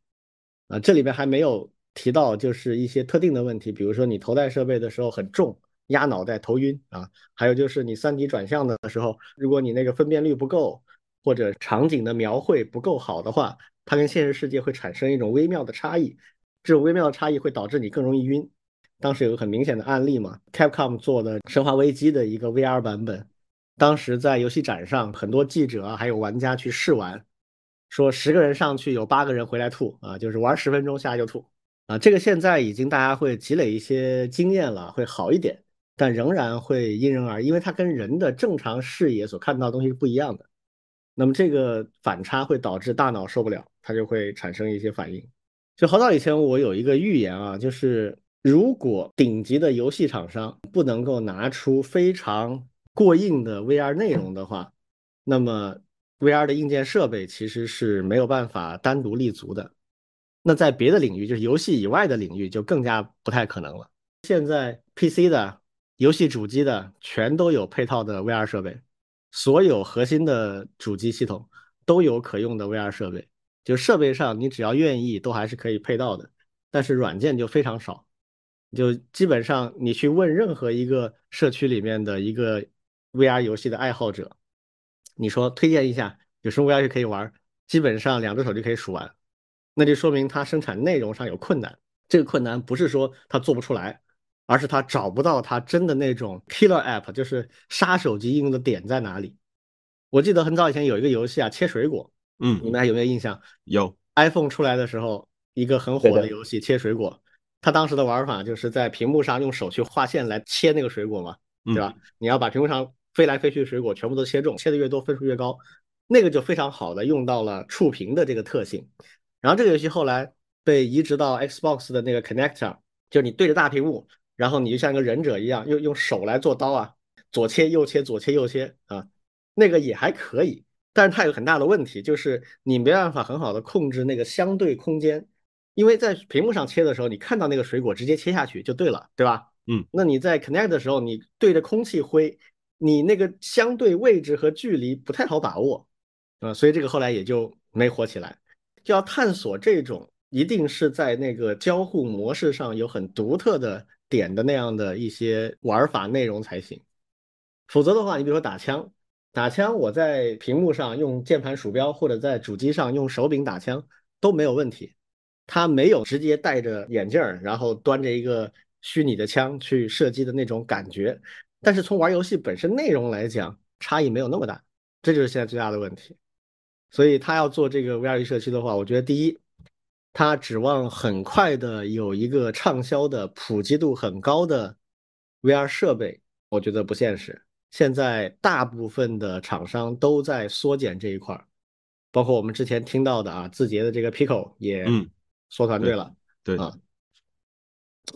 啊，这里边还没有提到就是一些特定的问题，比如说你头戴设备的时候很重，压脑袋、头晕啊；还有就是你三 d 转向的时候，如果你那个分辨率不够，或者场景的描绘不够好的话。它跟现实世界会产生一种微妙的差异，这种微妙的差异会导致你更容易晕。当时有个很明显的案例嘛，Capcom 做的《生化危机》的一个 VR 版本，当时在游戏展上，很多记者还有玩家去试玩，说十个人上去有八个人回来吐啊，就是玩十分钟下来就吐啊。这个现在已经大家会积累一些经验了，会好一点，但仍然会因人而，因为它跟人的正常视野所看到的东西是不一样的。那么这个反差会导致大脑受不了，它就会产生一些反应。就好早以前我有一个预言啊，就是如果顶级的游戏厂商不能够拿出非常过硬的 VR 内容的话，那么 VR 的硬件设备其实是没有办法单独立足的。那在别的领域，就是游戏以外的领域，就更加不太可能了。现在 PC 的游戏主机的全都有配套的 VR 设备。所有核心的主机系统都有可用的 VR 设备，就设备上你只要愿意，都还是可以配到的。但是软件就非常少，就基本上你去问任何一个社区里面的一个 VR 游戏的爱好者，你说推荐一下有什么 VR 可以玩，基本上两只手就可以数完，那就说明它生产内容上有困难。这个困难不是说它做不出来。而是他找不到他真的那种 killer app，就是杀手级应用的点在哪里。我记得很早以前有一个游戏啊，切水果，嗯，你们还有没有印象？有 iPhone 出来的时候，一个很火的游戏切水果，它当时的玩法就是在屏幕上用手去划线来切那个水果嘛，对吧？你要把屏幕上飞来飞去的水果全部都切中，切的越多分数越高，那个就非常好的用到了触屏的这个特性。然后这个游戏后来被移植到 Xbox 的那个 Connector，就是你对着大屏幕。然后你就像一个忍者一样，用用手来做刀啊，左切右切左切右切啊，那个也还可以，但是它有很大的问题，就是你没办法很好的控制那个相对空间，因为在屏幕上切的时候，你看到那个水果直接切下去就对了，对吧？嗯，那你在 connect 的时候，你对着空气挥，你那个相对位置和距离不太好把握啊，所以这个后来也就没火起来。就要探索这种，一定是在那个交互模式上有很独特的。点的那样的一些玩法内容才行，否则的话，你比如说打枪，打枪我在屏幕上用键盘鼠标或者在主机上用手柄打枪都没有问题，他没有直接戴着眼镜儿然后端着一个虚拟的枪去射击的那种感觉，但是从玩游戏本身内容来讲，差异没有那么大，这就是现在最大的问题，所以他要做这个 VR 社区的话，我觉得第一。他指望很快的有一个畅销的、普及度很高的 VR 设备，我觉得不现实。现在大部分的厂商都在缩减这一块儿，包括我们之前听到的啊，字节的这个 p i c o 也缩团队了。对啊，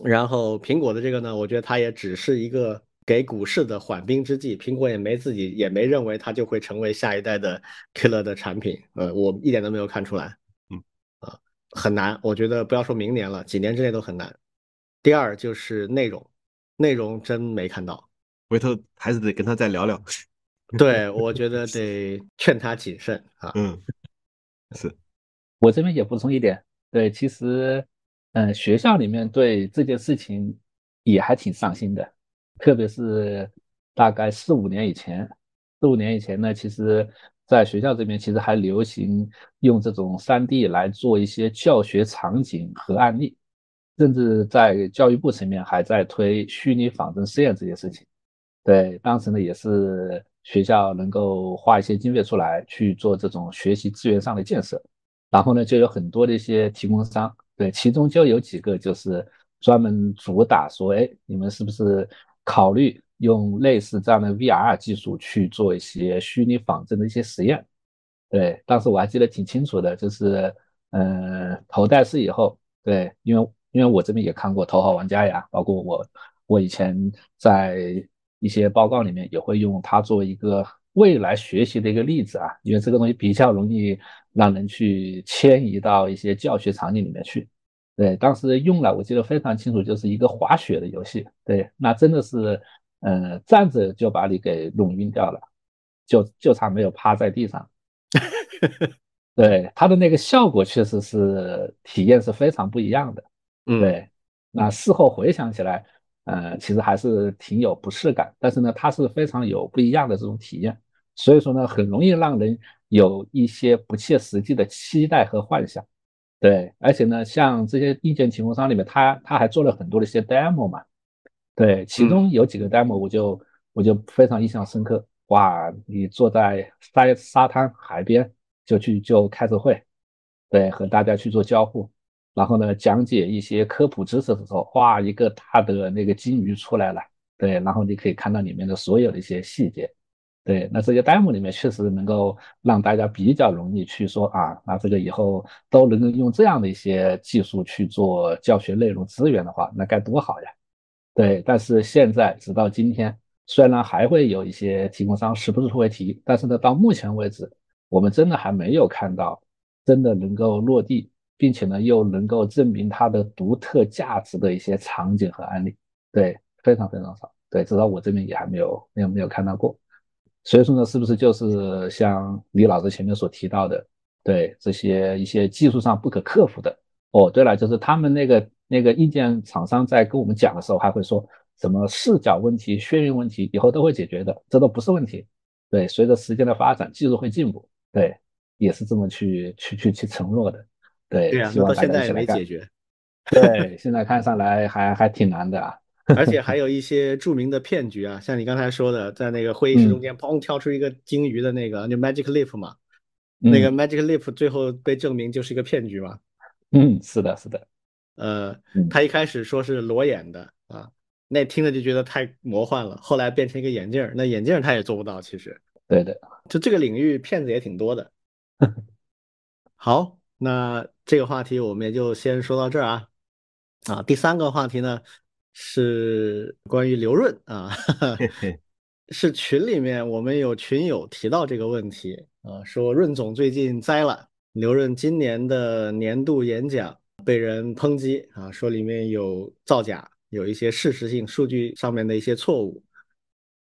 然后苹果的这个呢，我觉得它也只是一个给股市的缓兵之计。苹果也没自己也没认为它就会成为下一代的 Killer 的产品。呃，我一点都没有看出来。很难，我觉得不要说明年了，几年之内都很难。第二就是内容，内容真没看到，回头还是得跟他再聊聊。对，我觉得得劝他谨
慎啊。嗯，是。我这边也补充一点，对，其实，嗯，学校里面对这件事情也还挺上心的，特别是大概四五年以前，四五年以前呢，其实。在学校这边，其实还流行用这种 3D 来做一些教学场景和案例，甚至在教育部层面还在推虚拟仿真实验这些事情。对，当时呢也是学校能够花一些经费出来去做这种学习资源上的建设，然后呢就有很多的一些提供商，对，其中就有几个就是专门主打说，哎，你们是不是考虑？用类似这样的 VR 技术去做一些虚拟仿真的一些实验，对，当时我还记得挺清楚的，就是，呃，头戴式以后，对，因为因为我这边也看过《头号玩家》呀，包括我我以前在一些报告里面也会用它作为一个未来学习的一个例子啊，因为这个东西比较容易让人去迁移到一些教学场景里面去。对，当时用了，我记得非常清楚，就是一个滑雪的游戏，对，那真的是。呃，站着就把你给弄晕掉了，就就差没有趴在地上。对，它的那个效果确实是体验是非常不一样的。嗯，对。那事后回想起来，呃，其实还是挺有不适感。但是呢，它是非常有不一样的这种体验，所以说呢，很容易让人有一些不切实际的期待和幻想。对，而且呢，像这些硬件提供商里面，他他还做了很多的一些 demo 嘛。对，其中有几个 demo 我就我就非常印象深刻。哇，你坐在沙沙滩海边就去就开着会，对，和大家去做交互，然后呢讲解一些科普知识的时候，哇，一个大的那个金鱼出来了，对，然后你可以看到里面的所有的一些细节，对，那这些 demo 里面确实能够让大家比较容易去说啊，那这个以后都能够用这样的一些技术去做教学内容资源的话，那该多好呀！对，但是现在直到今天，虽然还会有一些提供商时不时会提，但是呢，到目前为止，我们真的还没有看到真的能够落地，并且呢又能够证明它的独特价值的一些场景和案例。对，非常非常少。对，至少我这边也还没有没有没有看到过。所以说呢，是不是就是像李老师前面所提到的，对这些一些技术上不可克服的？哦，对了，就是他们那个。那个硬件厂商在跟我们讲的时候，还会说什么视角问题、眩晕问题，以后都会解决的，这都不是问题。对，随着时间的发展，技术会进步。对，也是这么去去去去承诺的。
对，对望到现在也没解决。
对，现在看上来还还挺难的啊。
而且 还有一些著名的骗局啊，像你刚才说的，在那个会议室中间砰跳出一个鲸鱼的那个就 Magic Leap 嘛，那个 Magic Leap 最后被证明就是一个骗局嘛。
嗯，是的，是
的。呃，他一开始说是裸眼的啊，那听着就觉得太魔幻了。后来变成一个眼镜儿，那眼镜儿他也做不到。其实，对对，就这个领域骗子也挺多的。好，那这个话题我们也就先说到这儿啊。啊，第三个话题呢是关于刘润啊，是群里面我们有群友提到这个问题啊，说润总最近栽了。刘润今年的年度演讲。被人抨击啊，说里面有造假，有一些事实性数据上面的一些错误。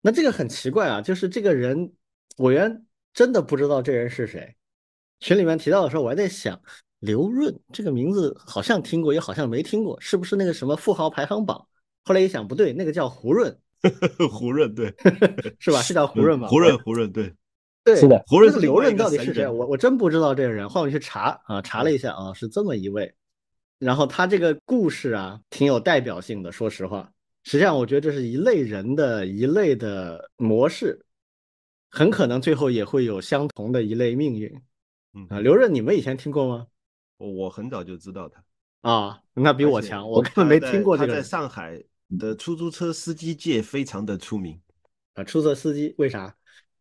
那这个很奇怪啊，就是这个人，我原真的不知道这人是谁。群里面提到的时候，我还在想刘润这个名字好像听过，也好像没听过，是不是那个什么富豪排行榜？后来一想不对，那个叫胡润，胡润对，是吧？是叫 胡润吗？胡润胡
润对，对，是的。胡润刘润到底是谁？我
我真不知道这个人，后面去查啊，查了一下啊，是这么一位。然后他这个故事啊，挺有代表性的。说实话，实际上我觉得这是一类人的一类的模式，很可能最后也会有相同的一类命运。嗯，刘润，你们以前听过吗？我我很早就知道他啊，
那比我强，我根本没听过这个。他在上海的出租车司机界非常的出名啊，出租车司机为啥？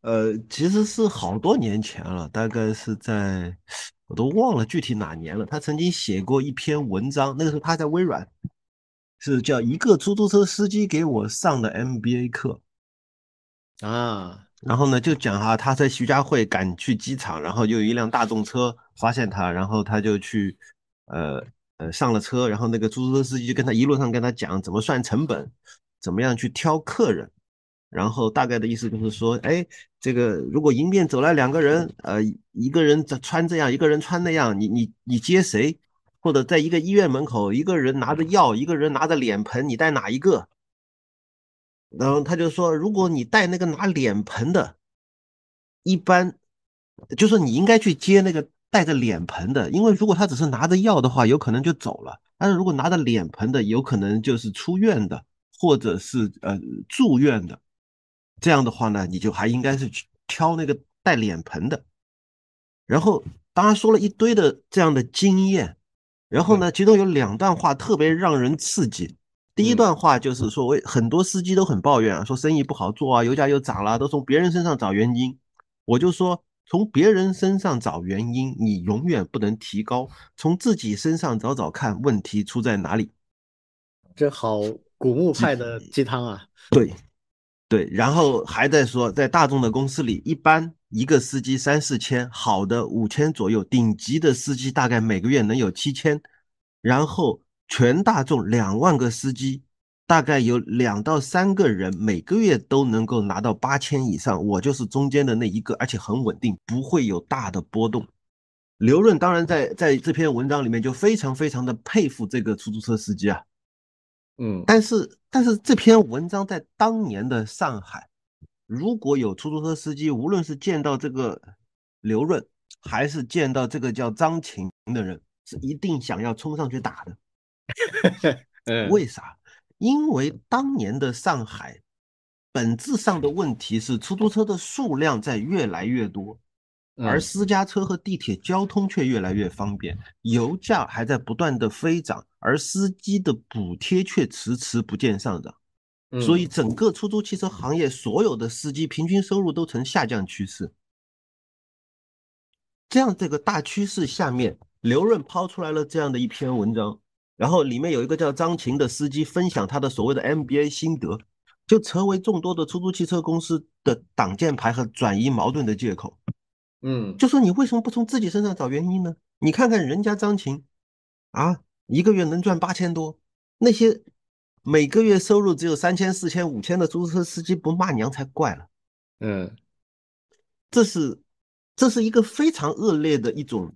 呃，其实是好多年前了，大概是在我都忘了具体哪年了。他曾经写过一篇文章，那个时候他在微软，是叫一个出租车司机给我上的 MBA 课啊。然后呢，就讲哈，他在徐家汇赶去机场，然后就有一辆大众车发现他，然后他就去呃呃上了车，然后那个出租车司机就跟他一路上跟他讲怎么算成本，怎么样去挑客人，然后大概的意思就是说，哎。这个如果迎面走来两个人，呃，一个人穿这样，一个人穿那样，你你你接谁？或者在一个医院门口，一个人拿着药，一个人拿着脸盆，你带哪一个？然后他就说，如果你带那个拿脸盆的，一般就是你应该去接那个带着脸盆的，因为如果他只是拿着药的话，有可能就走了；但是如果拿着脸盆的，有可能就是出院的，或者是呃住院的。这样的话呢，你就还应该是去挑那个带脸盆的，然后当然说了一堆的这样的经验，然后呢，其中有两段话特别让人刺激。第一段话就是说，我很多司机都很抱怨啊，说生意不好做啊，油价又涨了，都从别人身上找原因。我就说，从别人身上找原因，你永远不能提高，从自己身上找找看问题出在哪里。
这好古墓派的鸡汤啊！
对。对，然后还在说，在大众的公司里，一般一个司机三四千，好的五千左右，顶级的司机大概每个月能有七千，然后全大众两万个司机，大概有两到三个人每个月都能够拿到八千以上，我就是中间的那一个，而且很稳定，不会有大的波动。刘润当然在在这篇文章里面就非常非常的佩服这个出租车司机啊。嗯，但是但是这篇文章在当年的上海，如果有出租车司机，无论是见到这个刘润，还是见到这个叫张晴的人，是一定想要冲上去打的。为啥？因为当年的上海，本质上的问题是出租车的数量在越来越多。而私家车和地铁交通却越来越方便，油价还在不断的飞涨，而司机的补贴却迟迟不见上涨，所以整个出租汽车行业所有的司机平均收入都呈下降趋势。这样这个大趋势下面，刘润抛出来了这样的一篇文章，然后里面有一个叫张琴的司机分享他的所谓的 MBA 心得，就成为众多的出租汽车公司的挡箭牌和转移矛盾的借口。嗯，就说你为什么不从自己身上找原因呢？你看看人家张琴，啊，一个月能赚八千多，那些每个月收入只有三千、四千、五千的出租车司机不骂娘才怪了。嗯，这是这是一个非常恶劣的一种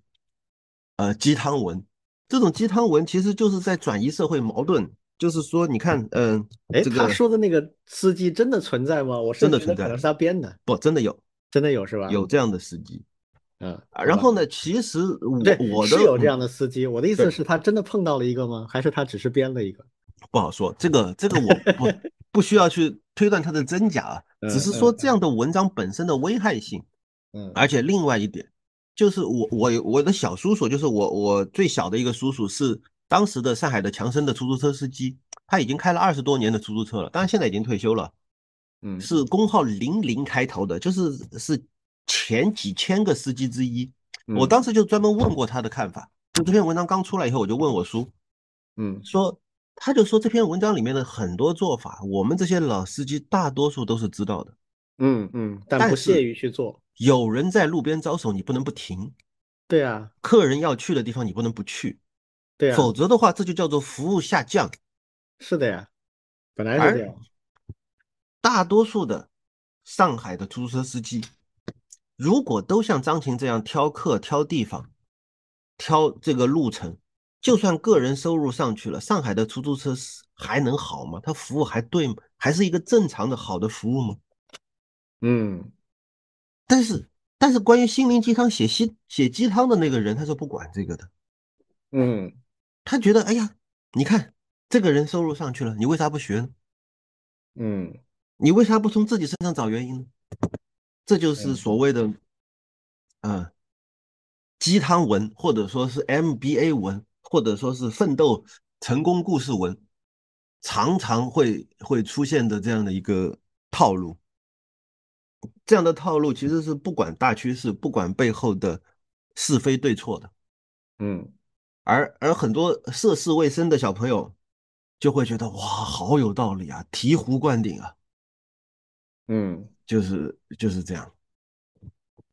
呃鸡汤文，这种鸡汤文其实就是在转移社会矛盾。就是说，你看，嗯，哎，他说的那个司机真的
存在吗？我真的存在，可能是他编的，不，真的有。真的有是吧？有这样的司机，嗯，然后呢？其实我我是有这样的司机。我的意思是，他真的碰到了一个吗？
还是他只是编了一个？不好说，这个这个我 不不需要去推断它的真假，只是说这样的文章本身的危害性。嗯，而且另外一点就是，我我我的小叔叔，就是我我最小的一个叔叔，是当时的上海的强生的出租车司机，他已经开了二十多年的出租车了，当然现在已经退休了。嗯，是工号零零开头的，就是是前几千个司机之一。我当时就专门问过他的看法，就这篇文章刚出来以后，我就问我叔，嗯，说他就说这篇文章里面的很多做法，我们这些老司机大多数都是知道的，嗯嗯，但不屑于去做。有人在路边招手，你不能不停。对啊。客人要去的地方，你不能不去。对啊。否则的话，这就叫做服务下降。是的呀，本来就这样。大多数的上海的出租车司机，如果都像张琴这样挑客、挑地方、挑这个路程，就算个人收入上去了，上海的出租车还能好吗？他服务还对吗？还是一个正常的好的服务吗？嗯。但是，但是关于心灵鸡汤写心写鸡汤的那个人，他是不管这个的。嗯。他觉得，哎呀，你看这个人收入上去了，你为啥不学呢？嗯。你为啥不从自己身上找原因呢？这就是所谓的，嗯，鸡汤文，或者说是 MBA 文，或者说是奋斗成功故事文，常常会会出现的这样的一个套路。这样的套路其实是不管大趋势，不管背后的是非对错的，嗯。而而很多涉世未深的小朋友就会觉得哇，好有道理啊，醍醐灌顶啊。嗯，就是就是这样。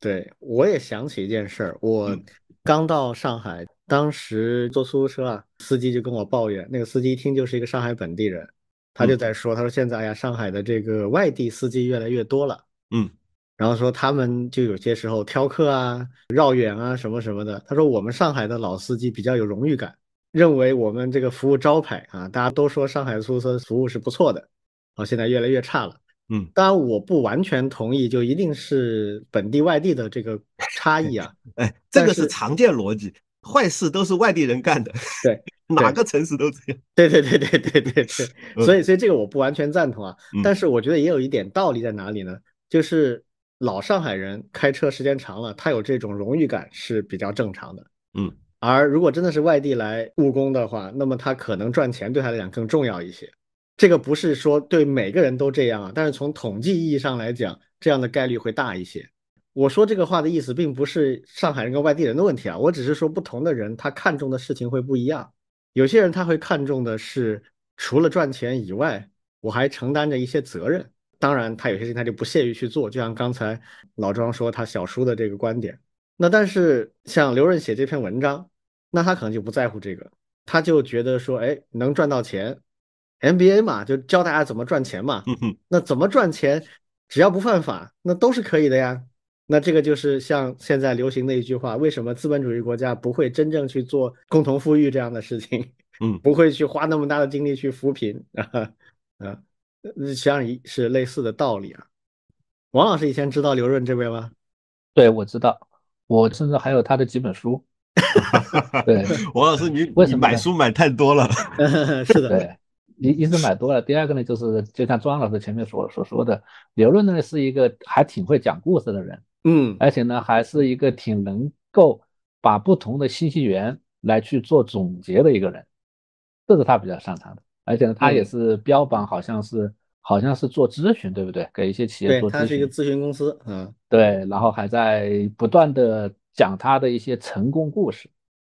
对我也想起一件事儿，我刚到上海，当时坐出租车，啊，司机就跟我抱怨。那个司机一听就是一个上海本地人，他就在说，他说现在呀，上海的这个外地司机越来越多了，嗯，然后说他们就有些时候挑客啊、绕远啊什么什么的。他说我们上海的老司机比较有荣誉感，认为我们这个服务招牌啊，大家都说上海的出租车服务是不错的，然后现在越来越差了。嗯，然，我不完全同意，就一定是本地外地的这个差异啊。哎，这个是常见逻辑，坏事都是外地人干的，对，哪个城市都这样。对对对对对对对，所以所以这个我不完全赞同啊。但是我觉得也有一点道理在哪里呢？就是老上海人开车时间长了，他有这种荣誉感是比较正常的。嗯，而如果真的是外地来务工的话，那么他可能赚钱对他来讲更重要一些。这个不是说对每个人都这样啊，但是从统计意义上来讲，这样的概率会大一些。我说这个话的意思，并不是上海人跟外地人的问题啊，我只是说不同的人他看重的事情会不一样。有些人他会看重的是除了赚钱以外，我还承担着一些责任。当然，他有些事情他就不屑于去做，就像刚才老庄说他小叔的这个观点。那但是像刘润写这篇文章，那他可能就不在乎这个，他就觉得说，哎，能赚到钱。MBA 嘛，就教大家怎么赚钱嘛。那怎么赚钱？只要不犯法，那都是可以的呀。那这个就是像现在流行的一句话：为什么资本主义国家不会真正去做共同富裕这样的事情？嗯，不会去花那么大的精力去扶贫 啊？嗯，实际上是类似的道理啊。王老师以前知道刘润这位吗？对，我知道，
我甚至还有他的几本书。对，王老师，你你买书买太多了。是的。一一是买多了，第二个呢，就是就像庄老师前面所所说的，刘润呢是一个还挺会讲故事的人，嗯，而且呢还是一个挺能够把不同的信息源来去做总结的一个人，这是他比较擅长的。而且呢，他也是标榜好像是好像是做咨询，对不对？给一些企业做咨询，他是一个咨
询公司，嗯，
对。然后还在不断的讲他的一些成功故事，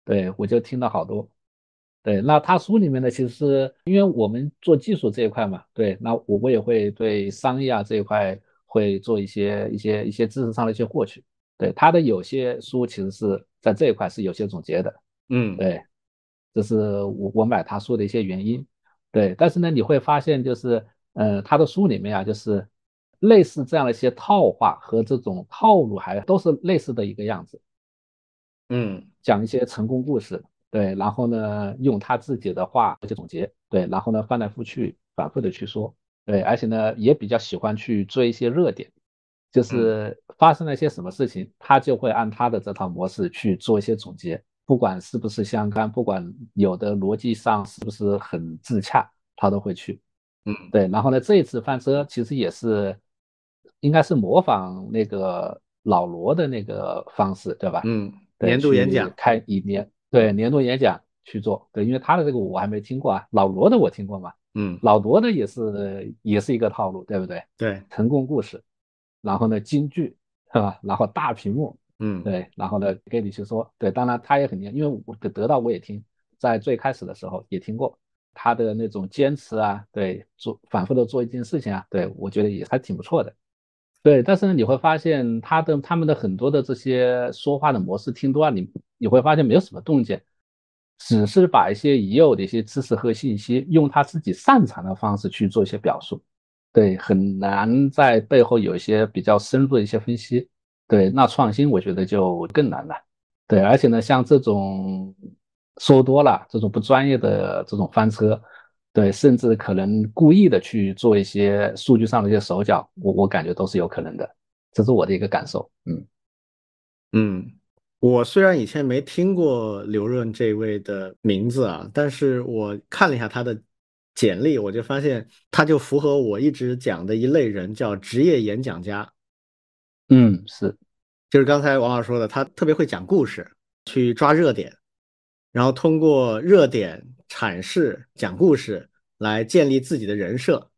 对我就听了好多。对，那他书里面呢，其实因为我们做技术这一块嘛，对，那我我也会对商业啊这一块会做一些一些一些知识上的一些获取。对，他的有些书其实是在这一块是有些总结的。嗯，对，这是我我买他书的一些原因。对，但是呢，你会发现就是，呃，他的书里面啊，就是类似这样的一些套话和这种套路，还都是类似的一个样子。嗯，讲一些成功故事。对，然后呢，用他自己的话去总结。对，然后呢，翻来覆去、反复的去说。对，而且呢，也比较喜欢去追一些热点，就是发生了一些什么事情，他就会按他的这套模式去做一些总结，不管是不是相干，不管有的逻辑上是不是很自洽，他都会去。嗯，对。然后呢，这一次翻车其实也是，应该是模仿那个老罗的那个方式，对吧？嗯，年度演讲开一年。对年度演讲去做，对，因为他的这个我还没听过啊，老罗的我听过嘛，嗯，老罗的也是也是一个套路，对不对？对，成功故事，然后呢，京剧是吧？然后大屏幕，嗯，对，然后呢，给你去说，对，当然他也很厉害，因为我的得到我也听，在最开始的时候也听过他的那种坚持啊，对，做反复的做一件事情啊，对，我觉得也还挺不错的，对，但是呢，你会发现他的他们的很多的这些说话的模式，听多了你。你会发现没有什么动静，只是把一些已有的一些知识和信息，用他自己擅长的方式去做一些表述。对，很难在背后有一些比较深入的一些分析。对，那创新我觉得就更难了。对，而且呢，像这种说多了，这种不专业的这种翻车，对，甚至可能故意的去做一些数据上的一些手脚，我我感觉都是有可能的。这是我的一个感受。嗯，嗯。
我虽然以前没听过刘润这位的名字啊，但是我看了一下他的简历，我就发现他就符合我一直讲的一类人，叫职业演讲家。
嗯，是，
就是刚才王老师说的，他特别会讲故事，去抓热点，然后通过热点阐释、讲故事来建立自己的人设。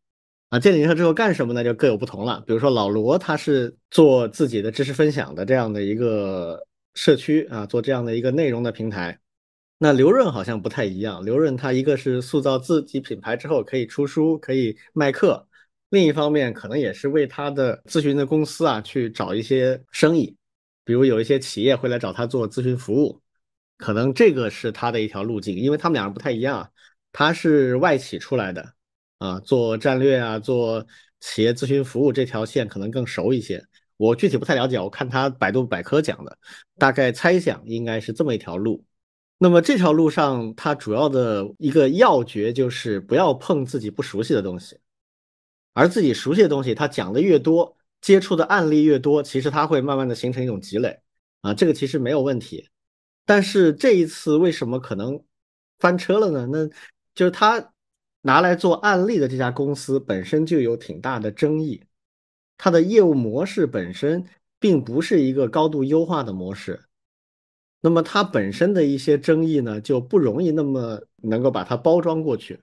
啊，建立人设之后干什么呢？就各有不同了。比如说老罗，他是做自己的知识分享的这样的一个。社区啊，做这样的一个内容的平台。那刘润好像不太一样，刘润他一个是塑造自己品牌之后可以出书，可以卖课；另一方面，可能也是为他的咨询的公司啊去找一些生意，比如有一些企业会来找他做咨询服务，可能这个是他的一条路径。因为他们两人不太一样，他是外企出来的啊，做战略啊，做企业咨询服务这条线可能更熟一些。我具体不太了解，我看他百度百科讲的，大概猜想应该是这么一条路。那么这条路上，它主要的一个要诀就是不要碰自己不熟悉的东西，而自己熟悉的东西，他讲的越多，接触的案例越多，其实他会慢慢的形成一种积累啊，这个其实没有问题。但是这一次为什么可能翻车了呢？那就是他拿来做案例的这家公司本身就有挺大的争议。它的业务模式本身并不是一个高度优化的模式，那么它本身的一些争议呢，就不容易那么能够把它包装过去。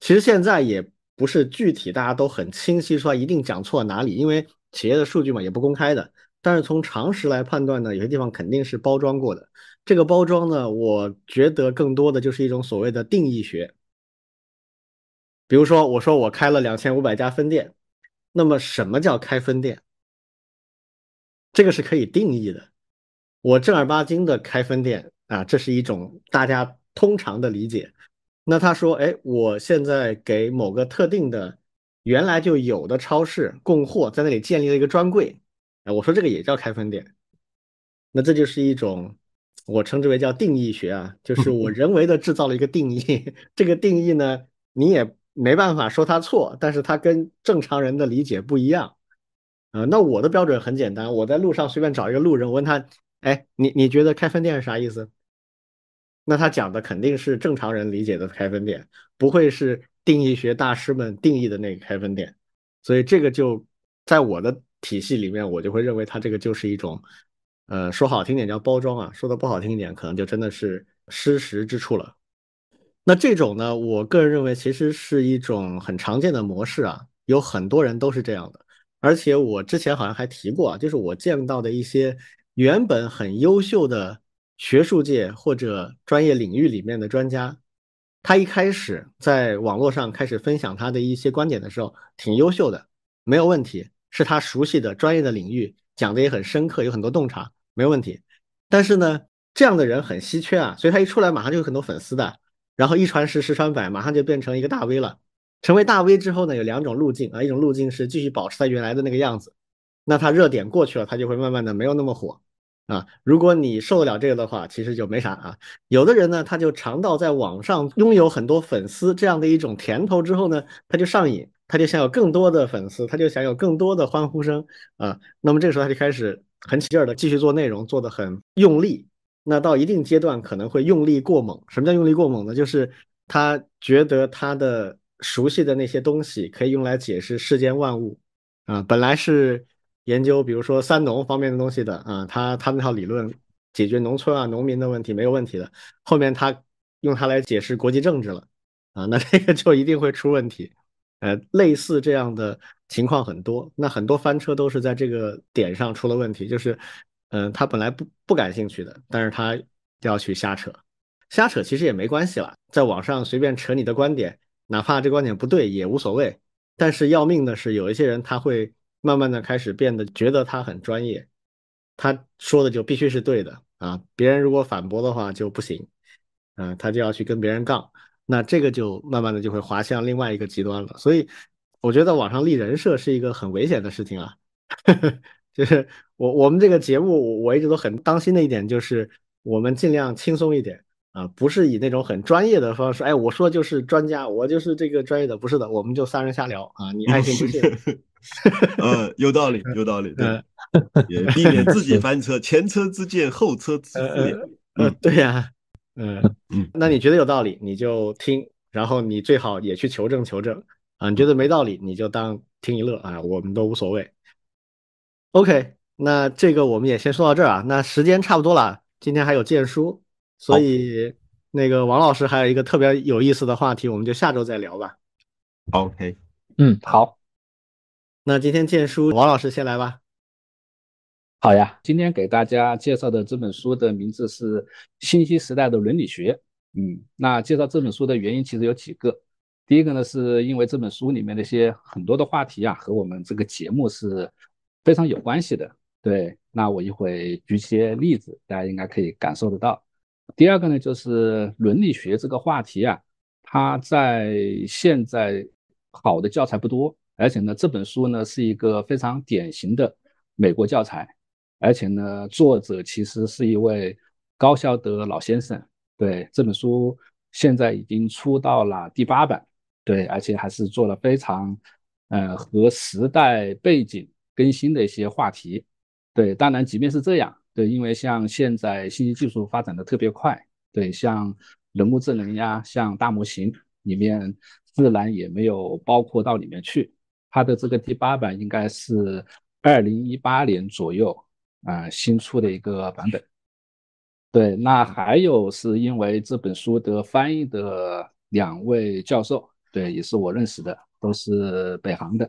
其实现在也不是具体大家都很清晰说一定讲错哪里，因为企业的数据嘛也不公开的。但是从常识来判断呢，有些地方肯定是包装过的。这个包装呢，我觉得更多的就是一种所谓的定义学。比如说，我说我开了两千五百家分店。那么什么叫开分店？这个是可以定义的。我正儿八经的开分店啊，这是一种大家通常的理解。那他说：“哎，我现在给某个特定的原来就有的超市供货，在那里建立了一个专柜。”哎，我说这个也叫开分店。那这就是一种我称之为叫定义学啊，就是我 人为的制造了一个定义。这个定义呢，你也。没办法说他错，但是他跟正常人的理解不一样，啊，那我的标准很简单，我在路上随便找一个路人，我问他，哎，你你觉得开分店是啥意思？那他讲的肯定是正常人理解的开分店，不会是定义学大师们定义的那个开分店，所以这个就在我的体系里面，我就会认为他这个就是一种，呃，说好听点叫包装啊，说的不好听一点，可能就真的是失实之处了。那这种呢，我个人认为其实是一种很常见的模式啊，有很多人都是这样的。而且我之前好像还提过啊，就是我见到的一些原本很优秀的学术界或者专业领域里面的专家，他一开始在网络上开始分享他的一些观点的时候，挺优秀的，没有问题，是他熟悉的专业的领域，讲的也很深刻，有很多洞察，没有问题。但是呢，这样的人很稀缺啊，所以他一出来马上就有很多粉丝的。然后一传十，十传百，马上就变成一个大 V 了。成为大 V 之后呢，有两种路径啊，一种路径是继续保持他原来的那个样子，那他热点过去了，他就会慢慢的没有那么火啊。如果你受得了这个的话，其实就没啥啊。有的人呢，他就尝到在网上拥有很多粉丝这样的一种甜头之后呢，他就上瘾，他就想有更多的粉丝，他就想有更多的欢呼声啊。那么这个时候他就开始很起劲儿的继续做内容，做的很用力。那到一定阶段可能会用力过猛。什么叫用力过猛呢？就是他觉得他的熟悉的那些东西可以用来解释世间万物，啊，本来是研究比如说三农方面的东西的啊，他他那套理论解决农村啊农民的问题没有问题的，后面他用它来解释国际政治了，啊，那这个就一定会出问题。呃，类似这样的情况很多，那很多翻车都是在这个点上出了问题，就是。嗯，他本来不不感兴趣的，但是他要去瞎扯，瞎扯其实也没关系了，在网上随便扯你的观点，哪怕这观点不对也无所谓。但是要命的是，有一些人他会慢慢的开始变得觉得他很专业，他说的就必须是对的啊，别人如果反驳的话就不行，嗯，他就要去跟别人杠，那这个就慢慢的就会滑向另外一个极端了。所以我觉得网上立人设是一个很危险的事情啊，就是。我我们这个节目，我我一直都很当心的一点就是，我们尽量轻松一点啊，不是以那种很专业的方式。哎，我说就是专家，我就是这个专业的，不是的，我们就三人瞎聊啊，你爱信不信。嗯，有道理，有道理，对，也避免自己 翻车，前车之鉴，后车之。鉴。对呀，嗯嗯，那你觉得有道理，你就听，然后你最好也去求证求证啊。你觉得没道理，你就当听一乐啊，我们都无所谓。OK。那这个我们也先说到这儿啊，那时间差不多了，今天还有荐书，所以那个王老师还有一个特别有意思的话题，我们就下周再聊吧。OK，嗯，好。那今天
荐书，王老师先来吧。好呀，今天给大家介绍的这本书的名字是《信息时代的伦理学》。嗯，那介绍这本书的原因其实有几个，第一个呢是因为这本书里面那些很多的话题啊，和我们这个节目是非常有关系的。对，那我一会举些例子，大家应该可以感受得到。第二个呢，就是伦理学这个话题啊，它在现在好的教材不多，而且呢，这本书呢是一个非常典型的美国教材，而且呢，作者其实是一位高校的老先生。对，这本书现在已经出到了第八版，对，而且还是做了非常呃和时代背景更新的一些话题。对，当然，即便是这样，对，因为像现在信息技术发展的特别快，对，像人工智能呀，像大模型里面，自然也没有包括到里面去。它的这个第八版应该是二零一八年左右啊新出的一个版本。对，那还有是因为这本书的翻译的两位教授，对，也是我认识的，都是北航的。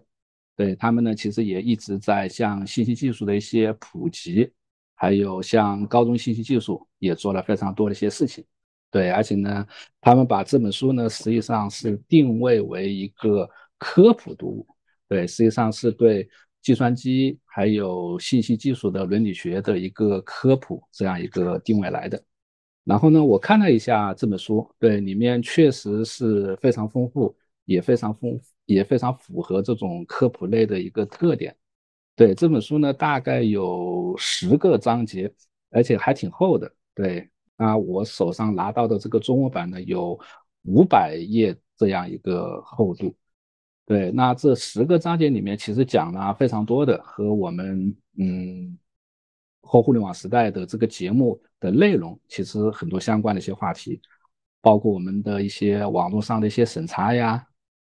对他们呢，其实也一直在向信息技术的一些普及，还有像高中信息技术也做了非常多的一些事情。对，而且呢，他们把这本书呢，实际上是定位为一个科普读物。对，实际上是对计算机还有信息技术的伦理学的一个科普，这样一个定位来的。然后呢，我看了一下这本书，对里面确实是非常丰富。也非常丰富，也非常符合这种科普类的一个特点。对这本书呢，大概有十个章节，而且还挺厚的。对，那我手上拿到的这个中文版呢，有五百页这样一个厚度。对，那这十个章节里面，其实讲了非常多的和我们嗯，后互联网时代的这个节目的内容，其实很多相关的一些话题，包括我们的一些网络上的一些审查呀。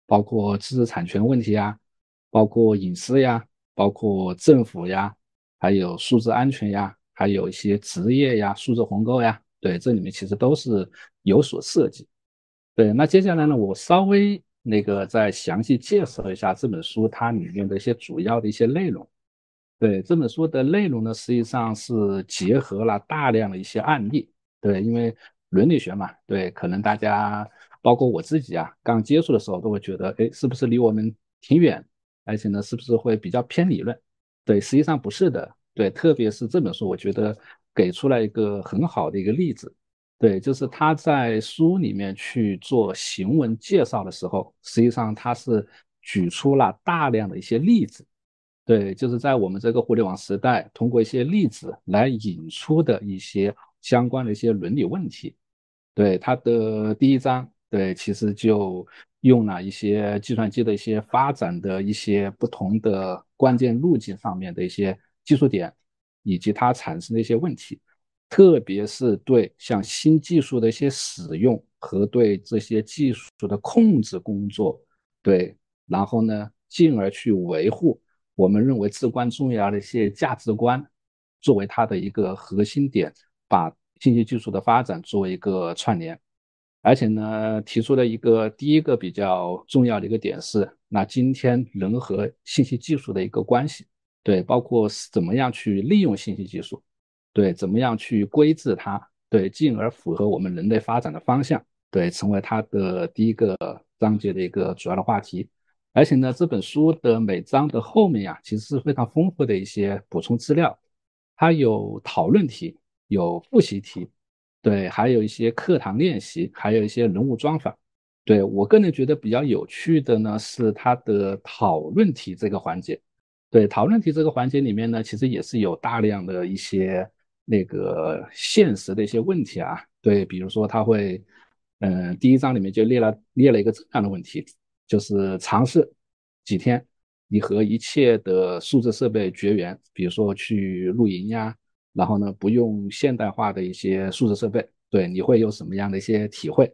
包括知识产权问题呀，包括隐私呀，包括政府呀，还有数字安全呀，还有一些职业呀，数字鸿沟呀，对，这里面其实都是有所涉及。对，那接下来呢，我稍微那个再详细介绍一下这本书它里面的一些主要的一些内容。对，这本书的内容呢，实际上是结合了大量的一些案例。对，因为伦理学嘛，对，可能大家。包括我自己啊，刚接触的时候都会觉得，哎，是不是离我们挺远？而且呢，是不是会比较偏理论？对，实际上不是的。对，特别是这本书，我觉得给出来一个很好的一个例子。对，就是他在书里面去做行文介绍的时候，实际上他是举出了大量的一些例子。对，就是在我们这个互联网时代，通过一些例子来引出的一些相关的一些伦理问题。对，他的第一章。对，其实就用了一些计算机的一些发展的一些不同的关键路径上面的一些技术点，以及它产生的一些问题，特别是对像新技术的一些使用和对这些技术的控制工作，对，然后呢，进而去维护我们认为至关重要的一些价值观，作为它的一个核心点，把信息技术的发展作为一个串联。而且呢，提出了一个第一个比较重要的一个点是，那今天人和信息技术的一个关系，对，包括是怎么样去利用信息技术，对，怎么样去规制它，对，进而符合我们人类发展的方向，对，成为它的第一个章节的一个主要的话题。而且呢，这本书的每章的后面呀，其实是非常丰富的一些补充资料，它有讨论题，有复习题。对，还有一些课堂练习，还有一些人物装法。对我个人觉得比较有趣的呢，是它的讨论题这个环节。对，讨论题这个环节里面呢，其实也是有大量的一些那个现实的一些问题啊。对，比如说他会，嗯，第一章里面就列了列了一个这样的问题，就是尝试几天你和一切的数字设备绝缘，比如说去露营呀。然后呢？不用现代化的一些数字设备，对你会有什么样的一些体会？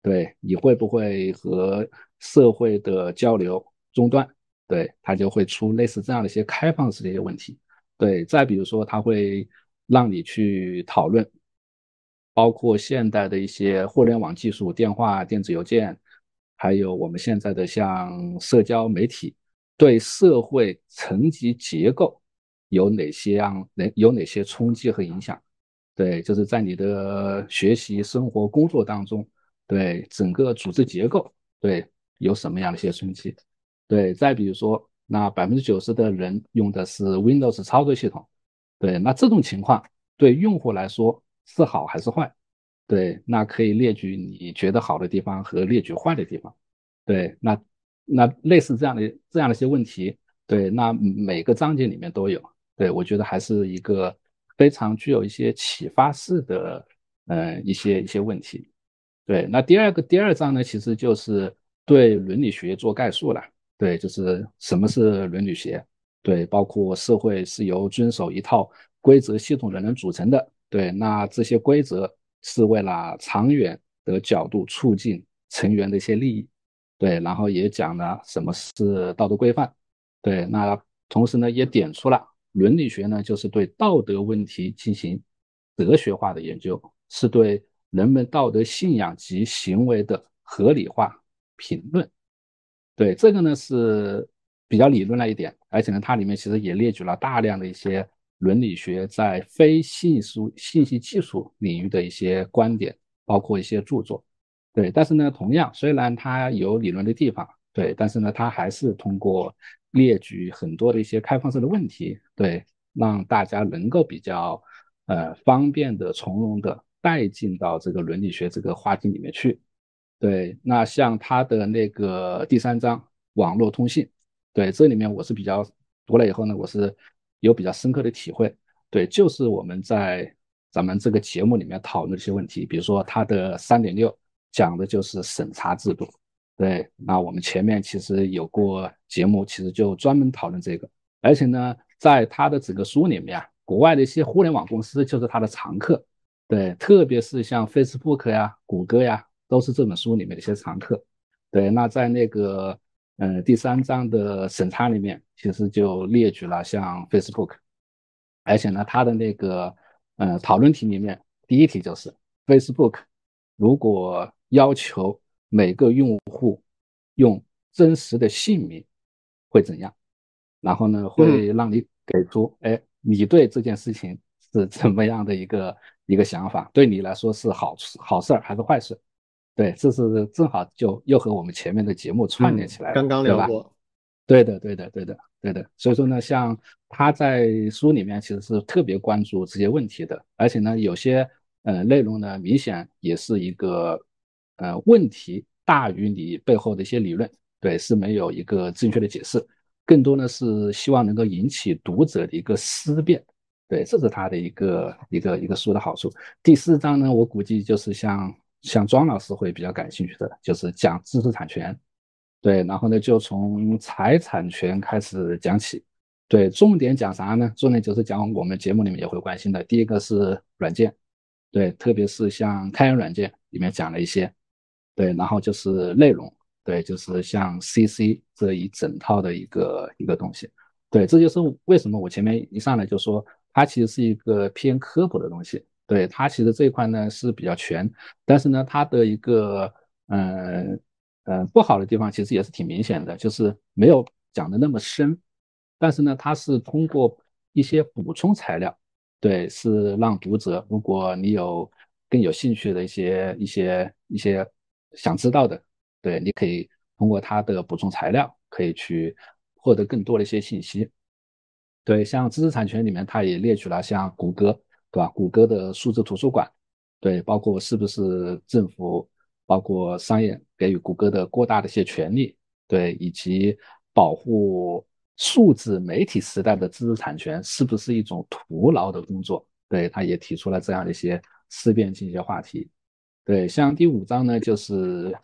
对你会不会和社会的交流中断？对他就会出类似这样的一些开放式的一些问题。对，再比如说他会让你去讨论，包括现代的一些互联网技术、电话、电子邮件，还有我们现在的像社交媒体，对社会层级结构。有哪些样？有哪些冲击和影响？对，就是在你的学习、生活、工作当中，对整个组织结构，对有什么样的一些冲击？对，再比如说，那百分之九十的人用的是 Windows 操作系统，对，那这种情况对用户来说是好还是坏？对，那可以列举你觉得好的地方和列举坏的地方。对，那那类似这样的这样的一些问题，对，那每个章节里面都有。对，我觉得还是一个非常具有一些启发式的，嗯，一些一些问题。对，那第二个第二章呢，其实就是对伦理学做概述了。对，就是什么是伦理学？对，包括社会是由遵守一套规则系统的人组成的。对，那这些规则是为了长远的角度促进成员的一些利益。对，然后也讲了什么是道德规范。对，那同时呢，也点出了。伦理学呢，就是对道德问题进行哲学化的研究，是对人们道德信仰及行为的合理化评论。对这个呢是比较理论了一点，而且呢，它里面其实也列举了大量的一些伦理学在非信息信息技术领域的一些观点，包括一些著作。对，但是呢，同样虽然它有理论的地方，对，但是呢，它还是通过。列举很多的一些开放式的问题，对，让大家能够比较呃方便的、从容的带进到这个伦理学这个话题里面去。对，那像他的那个第三章网络通信，对，这里面我是比较读了以后呢，我是有比较深刻的体会。对，就是我们在咱们这个节目里面讨论的一些问题，比如说他的三点六讲的就是审查制度。对，那我们前面其实有过节目，其实就专门讨论这个。而且呢，在他的整个书里面啊，国外的一些互联网公司就是他的常客，对，特别是像 Facebook 呀、谷歌呀，都是这本书里面的一些常客。对，那在那个嗯第三章的审查里面，其实就列举了像 Facebook，而且呢，他的那个嗯讨论题里面，第一题就是 Facebook，如果要求。每个用户用真实的姓名会怎样？然后呢，会让你给出，哎，你对这件事情是怎么样的一个一个想法？对你来说是好事好事儿还是坏事？对，这是正好就又和我们前面的节目串联起来了，刚刚聊过。对的，对的，对的，对的。所以说呢，像他在书里面其实是特别关注这些问题的，而且呢，有些呃内容呢，明显也是一个。呃，问题大于你背后的一些理论，对，是没有一个正确的解释，更多呢是希望能够引起读者的一个思辨，对，这是他的一个一个一个书的好处。第四章呢，我估计就是像像庄老师会比较感兴趣的，就是讲知识产权，对，然后呢就从财产权开始讲起，对，重点讲啥呢？重点就是讲我们节目里面也会关心的，第一个是软件，对，特别是像开源软件里面讲了一些。对，然后就是内容，对，就是像 C C 这一整套的一个一个东西，对，这就是为什么我前面一上来就说它其实是一个偏科普的东西，对，它其实这一块呢是比较全，但是呢，它的一个嗯嗯不好的地方其实也是挺明显的，就是没有讲的那么深，但是呢，它是通过一些补充材料，对，是让读者如果你有更有兴趣的一些一些一些。想知道的，对，你可以通过他的补充材料，可以去获得更多的一些信息。对，像知识产权里面，他也列举了像谷歌，对吧？谷歌的数字图书馆，对，包括是不是政府，包括商业给予谷歌的过大的一些权利，对，以及保护数字媒体时代的知识产权是不是一种徒劳的工作？对，他也提出了这样的一些思辨性一些话题。对，像第五章呢，就是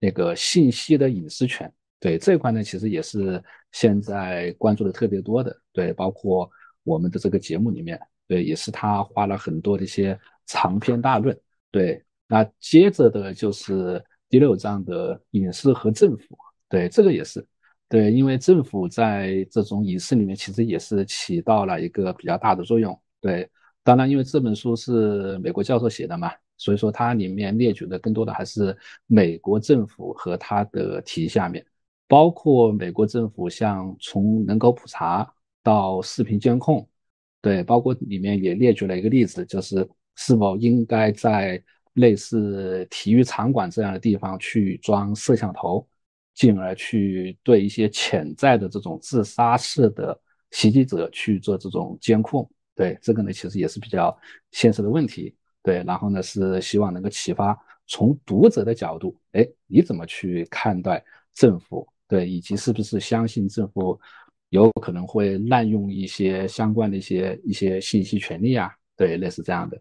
那个信息的隐私权。对这一块呢，其实也是现在关注的特别多的。对，包括我们的这个节目里面，对，也是他花了很多的一些长篇大论。对，那接着的就是第六章的隐私和政府。对，这个也是对，因为政府在这种隐私里面，其实也是起到了一个比较大的作用。对，当然，因为这本书是美国教授写的嘛。所以说，它里面列举的更多的还是美国政府和它的体系下面，包括美国政府，像从人口普查到视频监控，对，包括里面也列举了一个例子，就是是否应该在类似体育场馆这样的地方去装摄像头，进而去对一些潜在的这种自杀式的袭击者去做这种监控，对，这个呢，其实也是比较现实的问题。对，然后呢是希望能够启发从读者的角度，哎，你怎么去看待政府？对，以及是不是相信政府有可能会滥用一些相关的一些一些信息权利啊？对，类似这样的。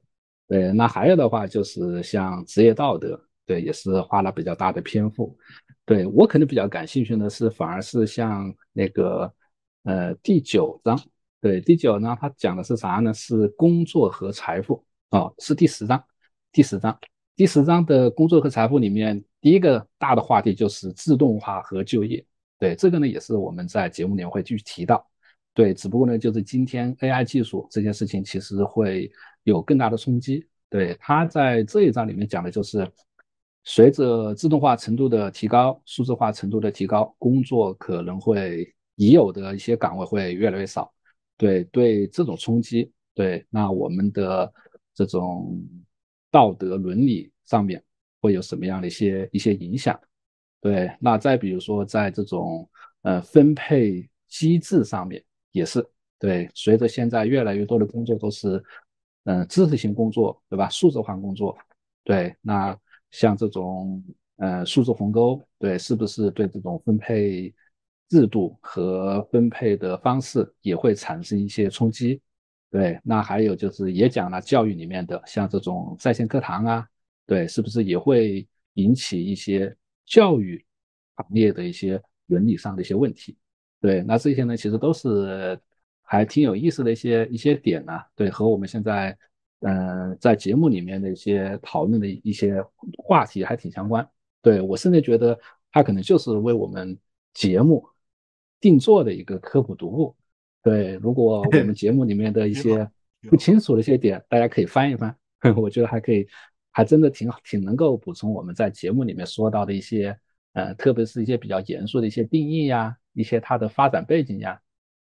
对，那还有的话就是像职业道德，对，也是花了比较大的篇幅。对我可能比较感兴趣的是，反而是像那个呃第九章，对，第九章它讲的是啥呢？是工作和财富。哦，是第十章，第十章，第十章的工作和财富里面，第一个大的话题就是自动化和就业。对这个呢，也是我们在节目面会继续提到。对，只不过呢，就是今天 AI 技术这件事情，其实会有更大的冲击。对，他在这一章里面讲的就是，随着自动化程度的提高，数字化程度的提高，工作可能会已有的一些岗位会越来越少。对，对，这种冲击，对，那我们的。这种道德伦理上面会有什么样的一些一些影响？对，那再比如说在这种呃分配机制上面也是对，随着现在越来越多的工作都是嗯知识型工作，对吧？数字化工作，对，那像这种呃数字鸿沟，对，是不是对这种分配制度和分配的方式也会产生一些冲击？对，那还有就是也讲了教育里面的像这种在线课堂啊，对，是不是也会引起一些教育行业的一些伦理上的一些问题？对，那这些呢，其实都是还挺有意思的一些一些点呢。对，和我们现在嗯在节目里面的一些讨论的一些话题还挺相关。对我甚至觉得他可能就是为我们节目定做的一个科普读物。对，如果我们 节目里面的一些不清楚的一些点，大家可以翻一翻，我觉得还可以，还真的挺好，挺能够补充我们在节目里面说到的一些，呃，特别是一些比较严肃的一些定义呀，一些它的发展背景呀。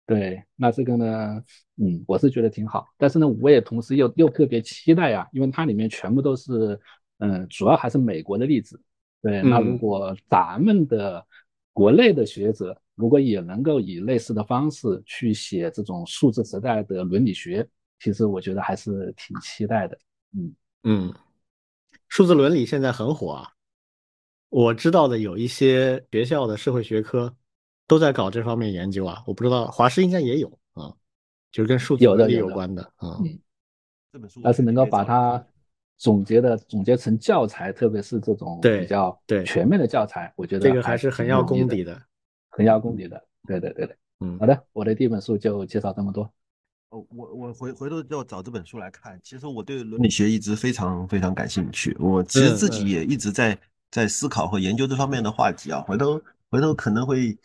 对，那这个呢，嗯，我是觉得挺好，但是呢，我也同时又又特别期待呀，因为它里面全部都是，嗯，主要还是美国的例子。对，那如果咱们的国内的学者。如果也能够以类似的方式去写这种数字时代的伦理学，其实我觉得还是挺期待的。嗯
嗯，数字伦理现在很火啊，我知道的有一些学校的社会学科都在搞这方面研究啊。我不知道华师应该也有
啊，就是跟数字伦理有关的啊。这本书但是能够把它总结的总结成教材，特别是这种比较全面的教材，我觉得这个还是很要功底的。衡压功底的，对对对的，嗯，好的，我的第一本书就介绍这么多。
哦，我我回回头要找这本书来看。其实我对伦理学一直非常非常感兴趣，我其实自己也一直在在思考和研究这方面的话题啊。回头回头可能会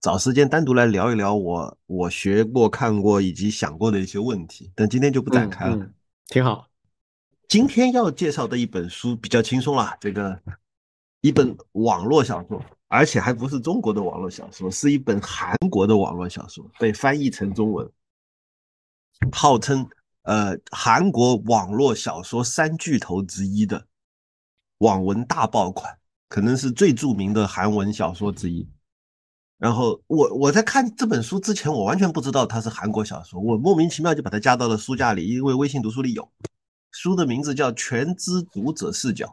找时间单独来聊一聊我我学过、看过以及想过的一些问题。但今天就不展开了，挺好。今天要介绍的一本书比较轻松啦，这个一本网络小说。而且还不是中国的网络小说，是一本韩国的网络小说被翻译成中文，号称呃韩国网络小说三巨头之一的网文大爆款，可能是最著名的韩文小说之一。然后我我在看这本书之前，我完全不知道它是韩国小说，我莫名其妙就把它加到了书架里，因为微信读书里有书的名字叫《全知读者视角》。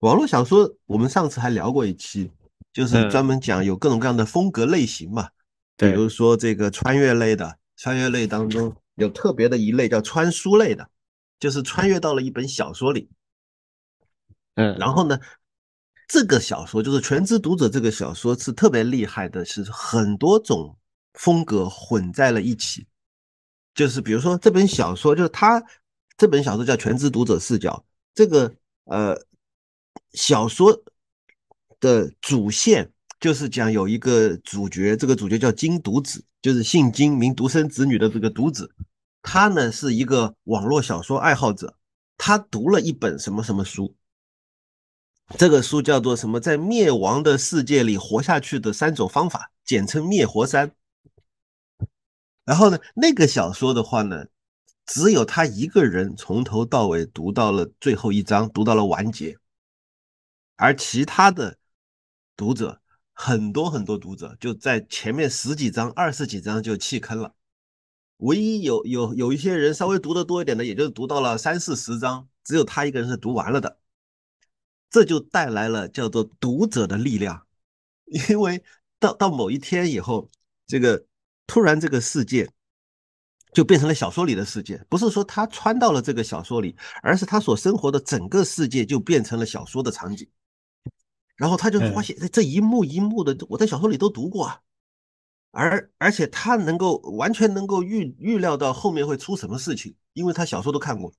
网络小说，我们上次还聊过一期，就是专门讲有各种各样的风格类型嘛。对，比如说这个穿越类的，穿越类当中有特别的一类叫穿书类的，就是穿越到了一本小说里。嗯，然后呢，这个小说就是《全知读者》这个小说是特别厉害的，是很多种风格混在了一起。就是比如说这本小说，就是它这本小说叫《全知读者视角》，这个呃。小说的主线就是讲有一个主角，这个主角叫金独子，就是姓金名独生子女的这个独子。他呢是一个网络小说爱好者，他读了一本什么什么书，这个书叫做什么？在灭亡的世界里活下去的三种方法，简称灭活三。然后呢，那个小说的话呢，只有他一个人从头到尾读到了最后一章，读到了完结。而其他的读者，很多很多读者就在前面十几章、二十几章就弃坑了。唯一有有有一些人稍微读的多一点的，也就读到了三四十章，只有他一个人是读完了的。这就带来了叫做读者的力量，因为到到某一天以后，这个突然这个世界就变成了小说里的世界，不是说他穿到了这个小说里，而是他所生活的整个世界就变成了小说的场景。然后他就发现，这这一幕一幕的，我在小说里都读过啊，而而且他能够完全能够预预料到后面会出什么事情，因为他小说都看过。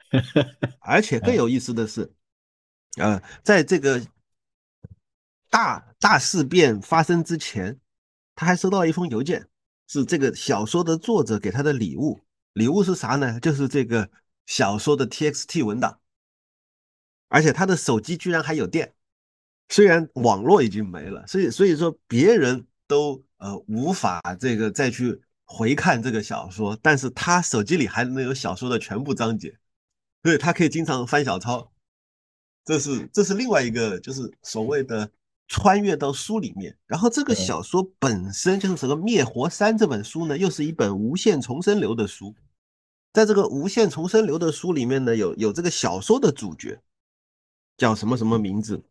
而且更有意思的是，啊，在这个大大事变发生之前，他还收到了一封邮件，是这个小说的作者给他的礼物。礼物是啥呢？就是这个小说的 T X T 文档，而且他的手机居然还有电。虽然网络已经没了，所以所以说别人都呃无法这个再去回看这个小说，但是他手机里还能有小说的全部章节，所以他可以经常翻小抄。这是这是另外一个就是所谓的穿越到书里面。然后这个小说本身就是整个《灭活三》这本书呢，又是一本无限重生流的书，在这个无限重生流的书里面呢，有有这个小说的主角叫什么什么名字。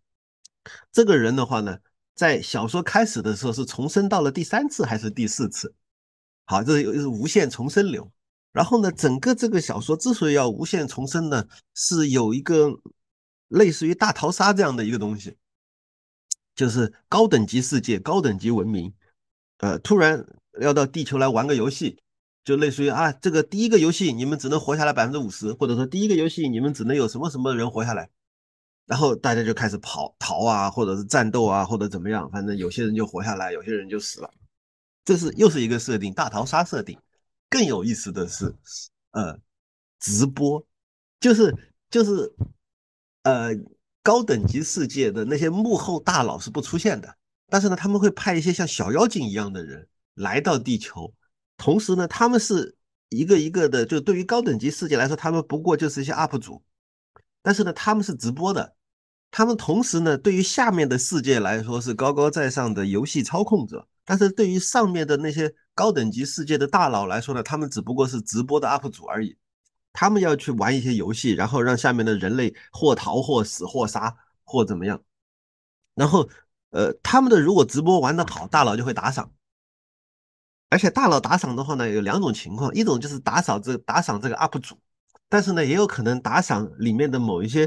这个人的话呢，在小说开始的时候是重生到了第三次还是第四次？好，这是有是无限重生流。然后呢，整个这个小说之所以要无限重生呢，是有一个类似于大逃杀这样的一个东西，就是高等级世界、高等级文明，呃，突然要到地球来玩个游戏，就类似于啊，这个第一个游戏你们只能活下来百分之五十，或者说第一个游戏你们只能有什么什么人活下来。然后大家就开始跑逃啊，或者是战斗啊，或者怎么样，反正有些人就活下来，有些人就死了。这是又是一个设定，大逃杀设定。更有意思的是，呃，直播，就是就是，呃，高等级世界的那些幕后大佬是不出现的，但是呢，他们会派一些像小妖精一样的人来到地球。同时呢，他们是一个一个的，就对于高等级世界来说，他们不过就是一些 UP 主。但是呢，他们是直播的，他们同时呢，对于下面的世界来说是高高在上的游戏操控者，但是对于上面的那些高等级世界的大佬来说呢，他们只不过是直播的 UP 主而已，他们要去玩一些游戏，然后让下面的人类或逃或死或杀或怎么样，然后，呃，他们的如果直播玩的好，大佬就会打赏，而且大佬打赏的话呢，有两种情况，一种就是打赏这打赏这个 UP 主。但是呢，也有可能打赏里面的某一些，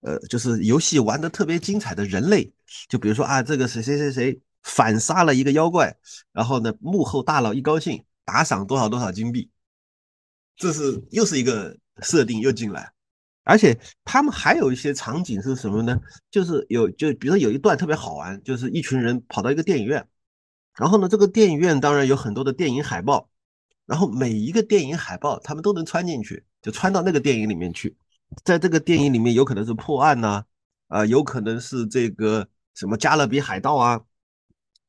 呃，就是游戏玩得特别精彩的人类，就比如说啊，这个谁谁谁谁反杀了一个妖怪，然后呢，幕后大佬一高兴，打赏多少多少金币，这是又是一个设定又进来。而且他们还有一些场景是什么呢？就是有就比如说有一段特别好玩，就是一群人跑到一个电影院，然后呢，这个电影院当然有很多的电影海报。然后每一个电影海报，他们都能穿进去，就穿到那个电影里面去。在这个电影里面，有可能是破案呐、啊，有可能是这个什么加勒比海盗啊，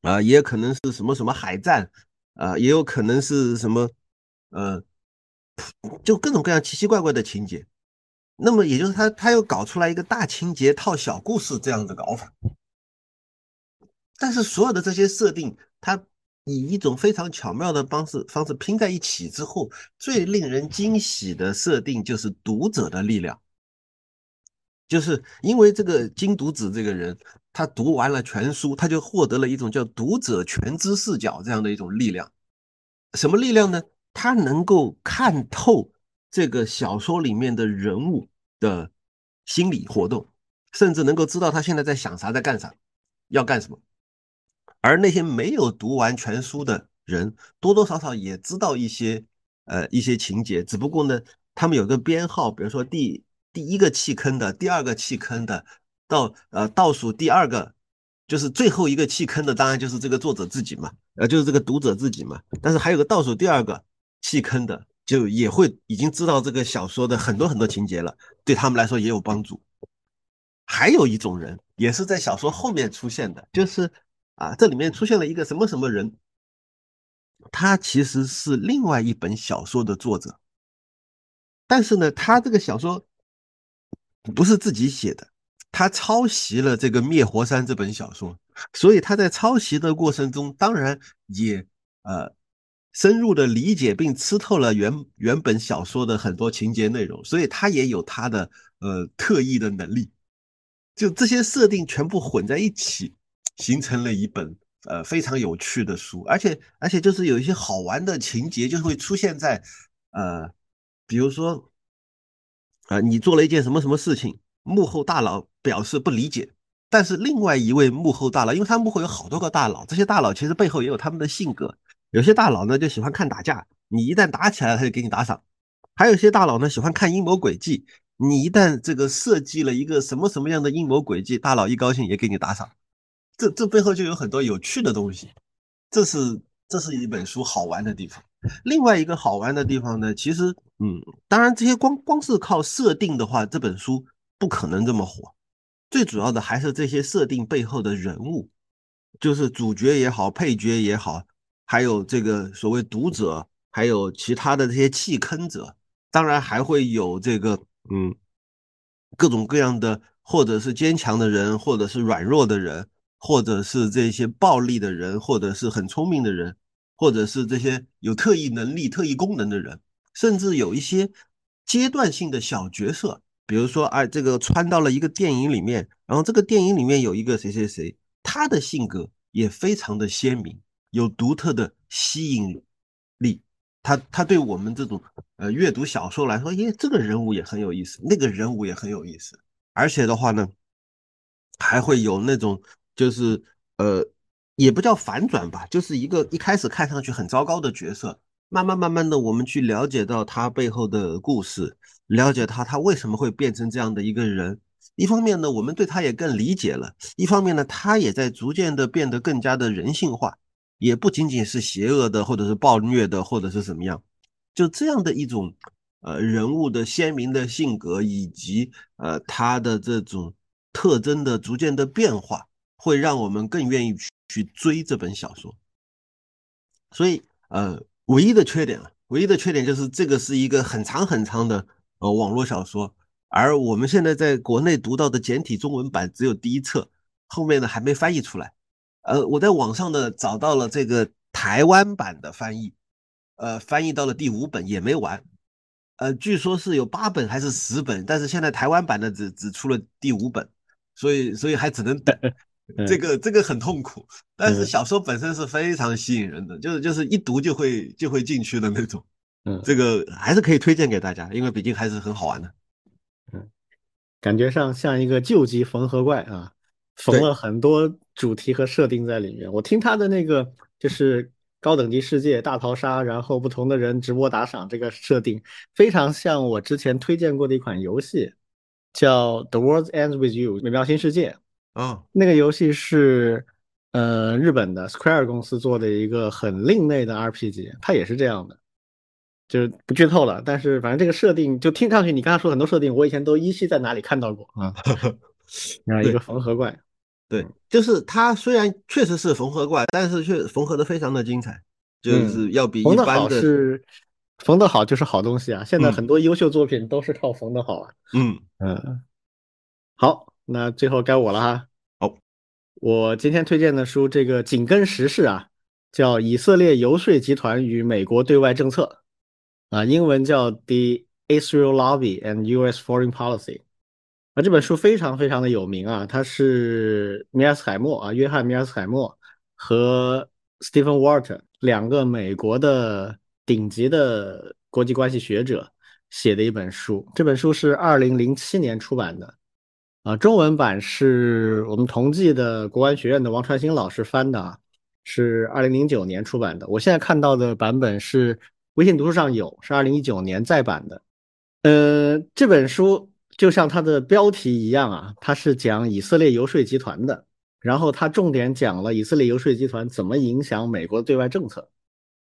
啊，也可能是什么什么海战，啊，也有可能是什么，嗯，就各种各样奇奇怪怪的情节。那么，也就是他，他又搞出来一个大情节套小故事这样的搞法，但是所有的这些设定，他。以一种非常巧妙的方式方式拼在一起之后，最令人惊喜的设定就是读者的力量。就是因为这个金读子这个人，他读完了全书，他就获得了一种叫读者全知视角这样的一种力量。什么力量呢？他能够看透这个小说里面的人物的心理活动，甚至能够知道他现在在想啥，在干啥，要干什么。而那些没有读完全书的人，多多少少也知道一些，呃，一些情节。只不过呢，他们有个编号，比如说第第一个弃坑的，第二个弃坑的，到呃倒数第二个，就是最后一个弃坑的，当然就是这个作者自己嘛，呃，就是这个读者自己嘛。但是还有个倒数第二个弃坑的，就也会已经知道这个小说的很多很多情节了，对他们来说也有帮助。还有一种人，也是在小说后面出现的，就是。啊，这里面出现了一个什么什么人，他其实是另外一本小说的作者，但是呢，他这个小说不是自己写的，他抄袭了这个《灭火山》这本小说，所以他在抄袭的过程中，当然也呃深入的理解并吃透了原原本小说的很多情节内容，所以他也有他的呃特异的能力，就这些设定全部混在一起。形成了一本呃非常有趣的书，而且而且就是有一些好玩的情节，就是会出现在，呃，比如说，啊，你做了一件什么什么事情，幕后大佬表示不理解，但是另外一位幕后大佬，因为他幕后有好多个大佬，这些大佬其实背后也有他们的性格，有些大佬呢就喜欢看打架，你一旦打起来了，他就给你打赏，还有些大佬呢喜欢看阴谋诡计，你一旦这个设计了一个什么什么样的阴谋诡计，大佬一高兴也给你打赏。这这背后就有很多有趣的东西，这是这是一本书好玩的地方。另外一个好玩的地方呢，其实，嗯，当然这些光光是靠设定的话，这本书不可能这么火。最主要的还是这些设定背后的人物，就是主角也好，配角也好，还有这个所谓读者，还有其他的这些弃坑者，当然还会有这个嗯，各种各样的，或者是坚强的人，或者是软弱的人。或者是这些暴力的人，或者是很聪明的人，或者是这些有特异能力、特异功能的人，甚至有一些阶段性的小角色，比如说哎，这个穿到了一个电影里面，然后这个电影里面有一个谁谁谁，他的性格也非常的鲜明，有独特的吸引力。他他对我们这种呃阅读小说来说，耶，这个人物也很有意思，那个人物也很有意思，而且的话呢，还会有那种。就是，呃，也不叫反转吧，就是一个一开始看上去很糟糕的角色，慢慢慢慢的，我们去了解到他背后的故事，了解他他为什么会变成这样的一个人。一方面呢，我们对他也更理解了；，一方面呢，他也在逐渐的变得更加的人性化，也不仅仅是邪恶的，或者是暴虐的，或者是什么样。就这样的一种，呃，人物的鲜明的性格以及呃他的这种特征的逐渐的变化。会让我们更愿意去去追这本小说，所以呃，唯一的缺点啊，唯一的缺点就是这个是一个很长很长的呃网络小说，而我们现在在国内读到的简体中文版只有第一册，后面呢还没翻译出来。呃，我在网上呢找到了这个台湾版的翻译，呃，翻译到了第五本也没完，呃，据说是有八本还是十本，但是现在台湾版的只只出了第五本，所以所以还只能等。这个这个很痛苦，但是小说本身是非常吸引人的，就是就是一读就会就
会进去的那种。嗯，这个还是可以推荐给大家，因为毕竟还是很好玩的。嗯，感觉上像一个旧机缝合怪啊，缝了很多主题和设定在里面。我听他的那个就是高等级世界大逃杀，然后不同的人直播打赏这个设定，非常像我之前推荐过的一款游戏，叫《The World Ends with You》美妙新世界。啊，那个游戏是呃日本的 Square 公司做的一个很另类的 RPG，它也是这样的，就是不剧透了。但是反正这个设定，就听上去你刚才说很多设定，我以前都依稀在哪里看到过啊。然后一个缝合怪，对，就是
它虽然确实是缝合怪，但是却缝合的非常的精彩，就是要比缝般好是
缝的好就是好东西啊。现在很多优秀作品都是靠缝的好啊。嗯嗯，好。那最后该我了哈，好，我今天推荐的书，这个紧跟时事啊，叫《以色列游说集团与美国对外政策》，啊，英文叫《The Israel Lobby and U.S. Foreign Policy》啊，这本书非常非常的有名啊，它是米尔斯海默啊，约翰·米尔斯海默和 Stephen Walt 两个美国的顶级的国际关系学者写的一本书，这本书是二零零七年出版的。啊，中文版是我们同济的国安学院的王传兴老师翻的，是二零零九年出版的。我现在看到的版本是微信读书上有，是二零一九年再版的。呃，这本书就像它的标题一样啊，它是讲以色列游说集团的，然后它重点讲了以色列游说集团怎么影响美国对外政策。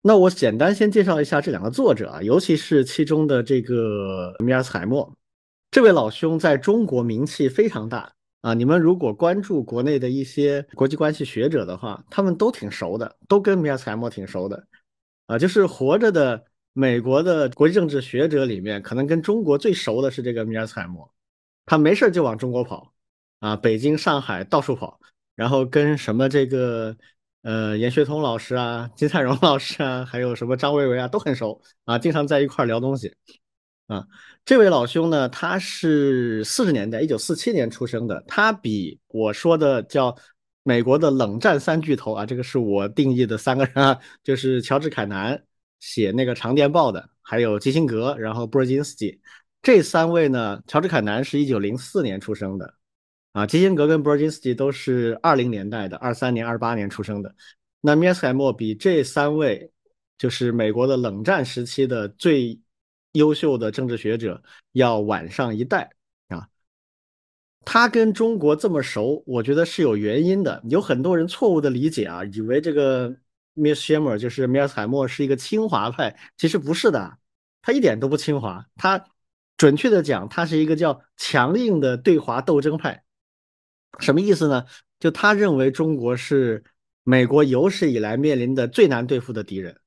那我简单先介绍一下这两个作者啊，尤其是其中的这个米尔斯海默。这位老兄在中国名气非常大啊！你们如果关注国内的一些国际关系学者的话，他们都挺熟的，都跟米尔斯海默挺熟的，啊，就是活着的美国的国际政治学者里面，可能跟中国最熟的是这个米尔斯海默，他没事就往中国跑，啊，北京、上海到处跑，然后跟什么这个呃严学通老师啊、金灿荣老师啊，还有什么张维为啊都很熟啊，经常在一块聊东西。啊，这位老兄呢，他是四十年代，一九四七年出生的。他比我说的叫美国的冷战三巨头啊，这个是我定义的三个人，啊，就是乔治·凯南写那个长电报的，还有基辛格，然后波尔津斯基。这三位呢，乔治·凯南是一九零四年出生的，啊，基辛格跟波尔津斯基都是二零年代的，二三年、二八年出生的。那米斯海默比这三位，就是美国的冷战时期的最。优秀的政治学者要晚上一代啊，他跟中国这么熟，我觉得是有原因的。有很多人错误的理解啊，以为这个 Miss s h 尔 m e r 就是米尔斯海默是一个清华派，其实不是的，他一点都不清华，他准确的讲，他是一个叫强硬的对华斗争派。什么意思呢？就他认为中国是美国有史以来面临的最难对付的敌人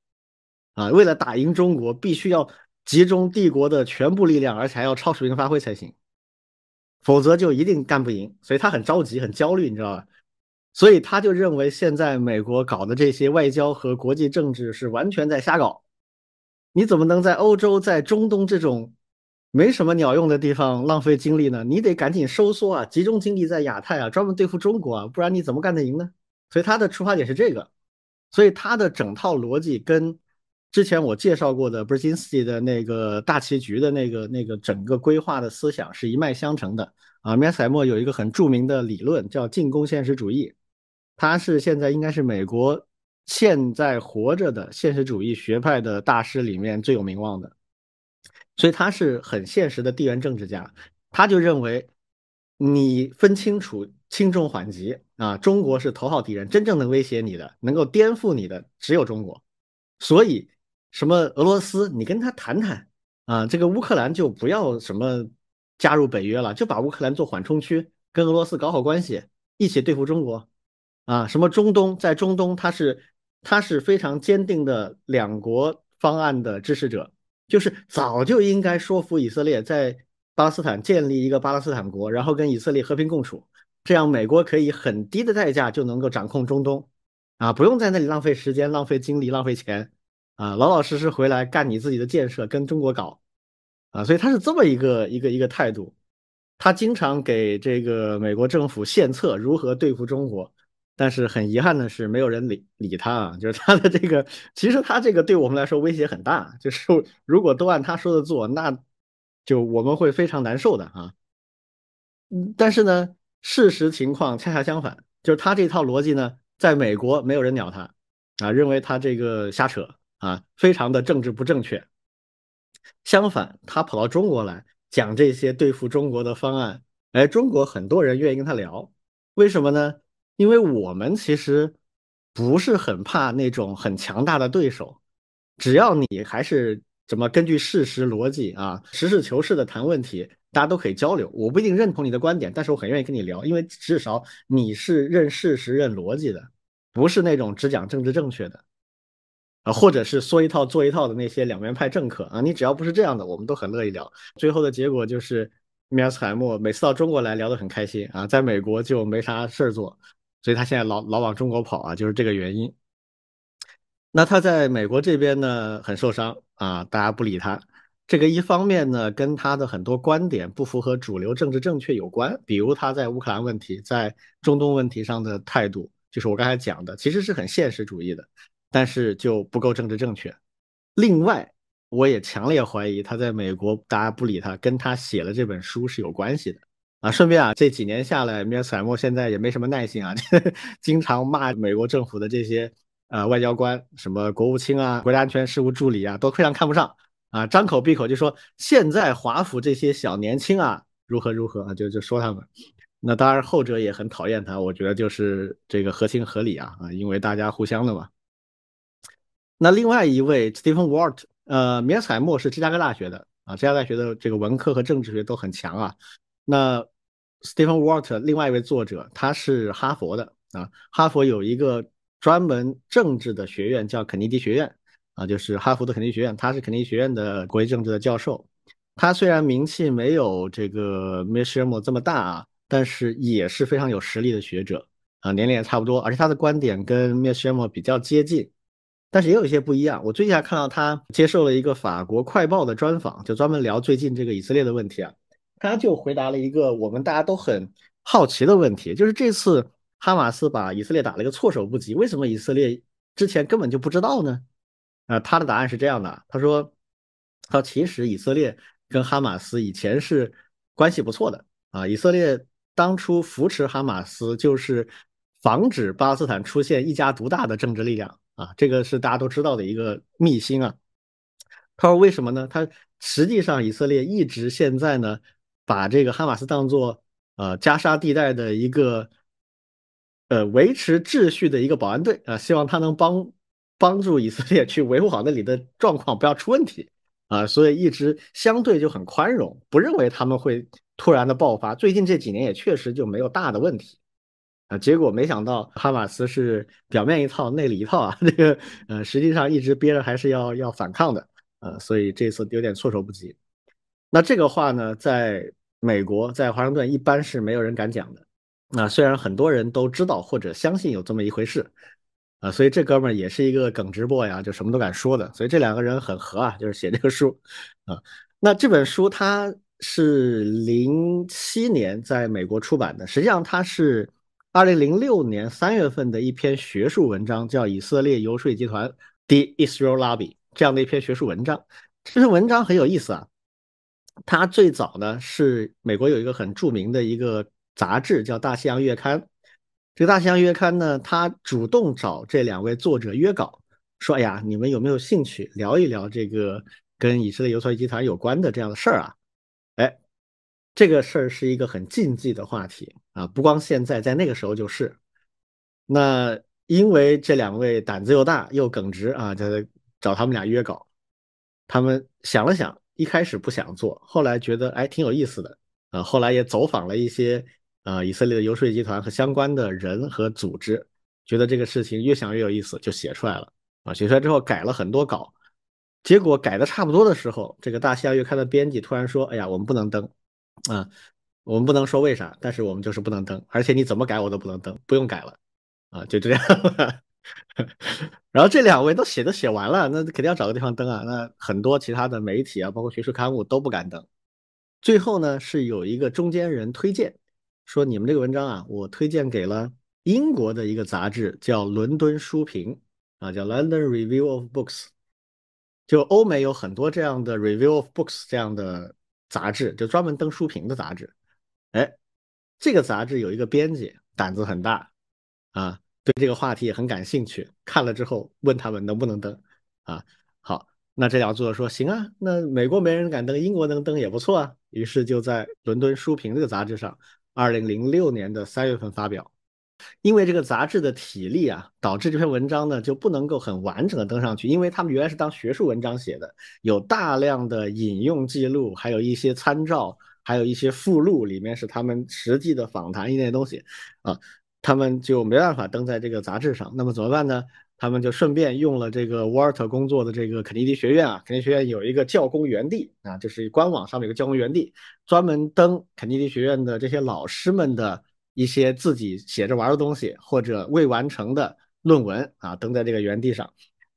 啊，为了打赢中国，必须要。集中帝国的全部力量，而且还要超水平发挥才行，否则就一定干不赢。所以他很着急，很焦虑，你知道吧？所以他就认为现在美国搞的这些外交和国际政治是完全在瞎搞。你怎么能在欧洲、在中东这种没什么鸟用的地方浪费精力呢？你得赶紧收缩啊，集中精力在亚太啊，专门对付中国啊，不然你怎么干得赢呢？所以他的出发点是这个，所以他的整套逻辑跟。之前我介绍过的 b i r 布 i t y 的那个大棋局的那个那个整个规划的思想是一脉相承的啊。米尔斯海默有一个很著名的理论叫进攻现实主义，他是现在应该是美国现在活着的现实主义学派的大师里面最有名望的，所以他是很现实的地缘政治家。他就认为，你分清楚轻重缓急啊，中国是头号敌人，真正能威胁你的、能够颠覆你的只有中国，所以。什么俄罗斯，你跟他谈谈啊！这个乌克兰就不要什么加入北约了，就把乌克兰做缓冲区，跟俄罗斯搞好关系，一起对付中国啊！什么中东，在中东，他是他是非常坚定的两国方案的支持者，就是早就应该说服以色列在巴勒斯坦建立一个巴勒斯坦国，然后跟以色列和平共处，这样美国可以很低的代价就能够掌控中东啊！不用在那里浪费时间、浪费精力、浪费钱。啊，老老实实回来干你自己的建设，跟中国搞，啊，所以他是这么一个一个一个态度。他经常给这个美国政府献策，如何对付中国。但是很遗憾的是，没有人理理他啊，就是他的这个，其实他这个对我们来说威胁很大。就是如果都按他说的做，那就我们会非常难受的啊。但是呢，事实情况恰恰相反，就是他这套逻辑呢，在美国没有人鸟他啊，认为他这个瞎扯。啊，非常的政治不正确。相反，他跑到中国来讲这些对付中国的方案，哎，中国很多人愿意跟他聊，为什么呢？因为我们其实不是很怕那种很强大的对手，只要你还是怎么根据事实逻辑啊，实事求是的谈问题，大家都可以交流。我不一定认同你的观点，但是我很愿意跟你聊，因为至少你是认事实、认逻辑的，不是那种只讲政治正确的。啊，或者是说一套做一套的那些两面派政客啊，你只要不是这样的，我们都很乐意聊。最后的结果就是米尔斯海默每次到中国来聊得很开心啊，在美国就没啥事儿做，所以他现在老老往中国跑啊，就是这个原因。那他在美国这边呢，很受伤啊，大家不理他。这个一方面呢，跟他的很多观点不符合主流政治正确有关，比如他在乌克兰问题、在中东问题上的态度，就是我刚才讲的，其实是很现实主义的。但是就不够政治正确。另外，我也强烈怀疑他在美国大家不理他，跟他写了这本书是有关系的啊。顺便啊，这几年下来，梅斯海默现在也没什么耐心啊，经常骂美国政府的这些呃外交官，什么国务卿啊、国家安全事务助理啊，都非常看不上啊，张口闭口就说现在华府这些小年轻啊如何如何啊，就就说他们。那当然，后者也很讨厌他，我觉得就是这个合情合理啊啊，因为大家互相的嘛。那另外一位 Stephen w a r t 呃米尔采默是芝加哥大学的啊，芝加哥大学的这个文科和政治学都很强啊。那 Stephen w a r t 另外一位作者，他是哈佛的啊，哈佛有一个专门政治的学院叫肯尼迪学院啊，就是哈佛的肯尼迪学院，他是肯尼迪学院的国际政治的教授。他虽然名气没有这个 m i a r s h e m o 这么大啊，但是也是非常有实力的学者啊，年龄也差不多，而且他的观点跟 m i a r s h e m o 比较接近。但是也有一些不一样。我最近还看到他接受了一个法国快报的专访，就专门聊最近这个以色列的问题啊。他就回答了一个我们大家都很好奇的问题，就是这次哈马斯把以色列打了一个措手不及，为什么以色列之前根本就不知道呢？啊，他的答案是这样的：他说，他其实以色列跟哈马斯以前是关系不错的啊。以色列当初扶持哈马斯，就是防止巴勒斯坦出现一家独大的政治力量。啊，这个是大家都知道的一个秘辛啊。他说为什么呢？他实际上以色列一直现在呢，把这个哈马斯当做呃加沙地带的一个呃维持秩序的一个保安队啊，希望他能帮帮助以色列去维护好那里的状况，不要出问题啊。所以一直相对就很宽容，不认为他们会突然的爆发。最近这几年也确实就没有大的问题。啊，结果没想到哈马斯是表面一套，内里一套啊，这个呃，实际上一直憋着还是要要反抗的，呃，所以这次有点措手不及。那这个话呢，在美国，在华盛顿一般是没有人敢讲的。那虽然很多人都知道或者相信有这么一回事，啊，所以这哥们儿也是一个耿直 boy 啊，就什么都敢说的。所以这两个人很合啊，就是写这个书啊。那这本书他是零七年在美国出版的，实际上他是。二零零六年三月份的一篇学术文章，叫《以色列游说集团》（The Israel Lobby） 这样的。一篇学术文章，这篇文章很有意思啊。它最早呢是美国有一个很著名的一个杂志，叫《大西洋月刊》。这个《大西洋月刊》呢，它主动找这两位作者约稿，说：“哎呀，你们有没有兴趣聊一聊这个跟以色列游说集团有关的这样的事儿啊？”哎，这个事儿是一个很禁忌的话题。啊，不光现在，在那个时候就是，那因为这两位胆子又大又耿直啊，就找他们俩约稿。他们想了想，一开始不想做，后来觉得哎挺有意思的，啊，后来也走访了一些呃以色列的游说集团和相关的人和组织，觉得这个事情越想越有意思，就写出来了。啊，写出来之后改了很多稿，结果改的差不多的时候，这个大西洋月刊的编辑突然说：“哎呀，我们不能登。”啊。我们不能说为啥，但是我们就是不能登，而且你怎么改我都不能登，不用改了啊，就这样了。然后这两位都写都写完了，那肯定要找个地方登啊。那很多其他的媒体啊，包括学术刊物都不敢登。最后呢，是有一个中间人推荐，说你们这个文章啊，我推荐给了英国的一个杂志，叫《伦敦书评》啊，叫《London Review of Books》。就欧美有很多这样的 Review of Books 这样的杂志，就专门登书评的杂志。哎，这个杂志有一个编辑胆子很大啊，对这个话题也很感兴趣。看了之后问他们能不能登啊？好，那这两做作者说行啊，那美国没人敢登，英国能登也不错啊。于是就在伦敦书评这个杂志上，二零零六年的三月份发表。因为这个杂志的体力啊，导致这篇文章呢就不能够很完整的登上去，因为他们原来是当学术文章写的，有大量的引用记录，还有一些参照。还有一些附录里面是他们实际的访谈一类东西，啊，他们就没办法登在这个杂志上，那么怎么办呢？他们就顺便用了这个沃尔特工作的这个肯尼迪学院啊，肯尼迪学院有一个教工园地啊，就是官网上面有个教工园地，专门登肯尼迪学院的这些老师们的，一些自己写着玩的东西或者未完成的论文啊，登在这个园地上。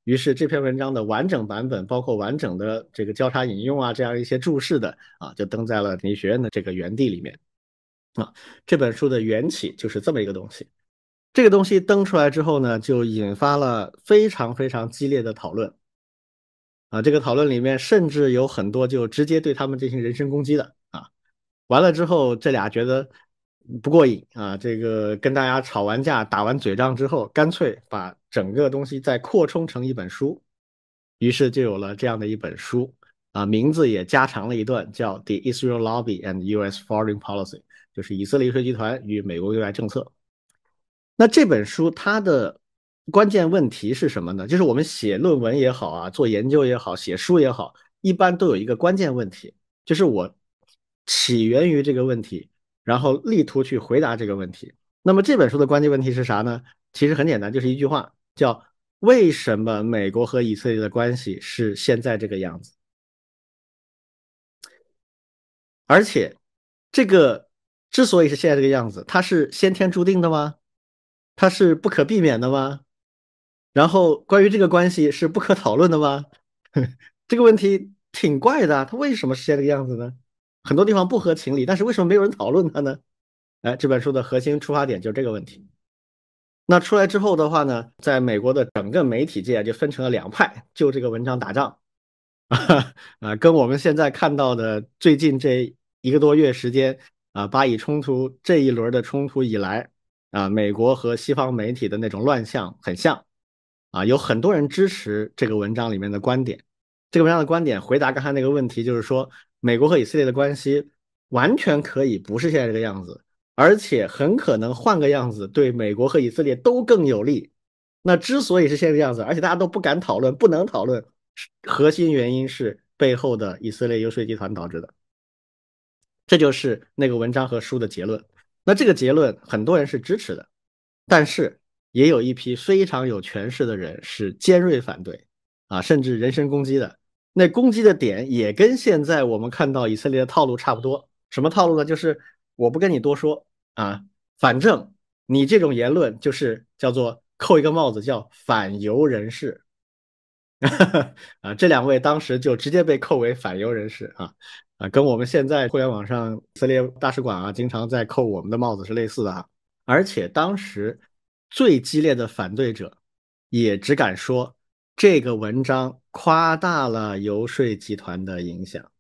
于是这篇文章的完整版本，包括完整的这个交叉引用啊，这样一些注释的啊，就登在了你学院的这个原地里面啊。这本书的缘起就是这么一个东西。这个东西登出来之后呢，就引发了非常非常激烈的讨论啊。这个讨论里面甚至有很多就直接对他们进行人身攻击的啊。完了之后，这俩觉得不过瘾啊，这个跟大家吵完架、打完嘴仗之后，干脆把。整个东西再扩充成一本书，于是就有了这样的一本书啊，名字也加长了一段，叫《The Israel Lobby and U.S. Foreign Policy》，就是以色列利益集团与美国对外政策。那这本书它的关键问题是什么呢？就是我们写论文也好啊，做研究也好，写书也好，一般都有一个关键问题，就是我起源于这个问题，然后力图去回答这个问题。那么这本书的关键问题是啥呢？其实很简单，就是一句话。叫为什么美国和以色列的关系是现在这个样子？而且，这个之所以是现在这个样子，它是先天注定的吗？它是不可避免的吗？然后，关于这个关系是不可讨论的吗？这个问题挺怪的，它为什么是这个样子呢？很多地方不合情理，但是为什么没有人讨论它呢？哎，这本书的核心出发点就是这个问题。那出来之后的话呢，在美国的整个媒体界就分成了两派，就这个文章打仗，啊，跟我们现在看到的最近这一个多月时间啊，巴以冲突这一轮的冲突以来啊，美国和西方媒体的那种乱象很像，啊，有很多人支持这个文章里面的观点，这个文章的观点回答刚才那个问题，就是说美国和以色列的关系完全可以不是现在这个样子。而且很可能换个样子对美国和以色列都更有利。那之所以是现在这样子，而且大家都不敢讨论、不能讨论，核心原因是背后的以色列游说集团导致的。这就是那个文章和书的结论。那这个结论很多人是支持的，但是也有一批非常有权势的人是尖锐反对，啊，甚至人身攻击的。那攻击的点也跟现在我们看到以色列的套路差不多。什么套路呢？就是。我不跟你多说啊，反正你这种言论就是叫做扣一个帽子，叫反犹人士。啊，这两位当时就直接被扣为反犹人士啊，啊，跟我们现在互联网上以色列大使馆啊，经常在扣我们的帽子是类似的啊。而且当时最激烈的反对者也只敢说这个文章夸大了游说集团的影响，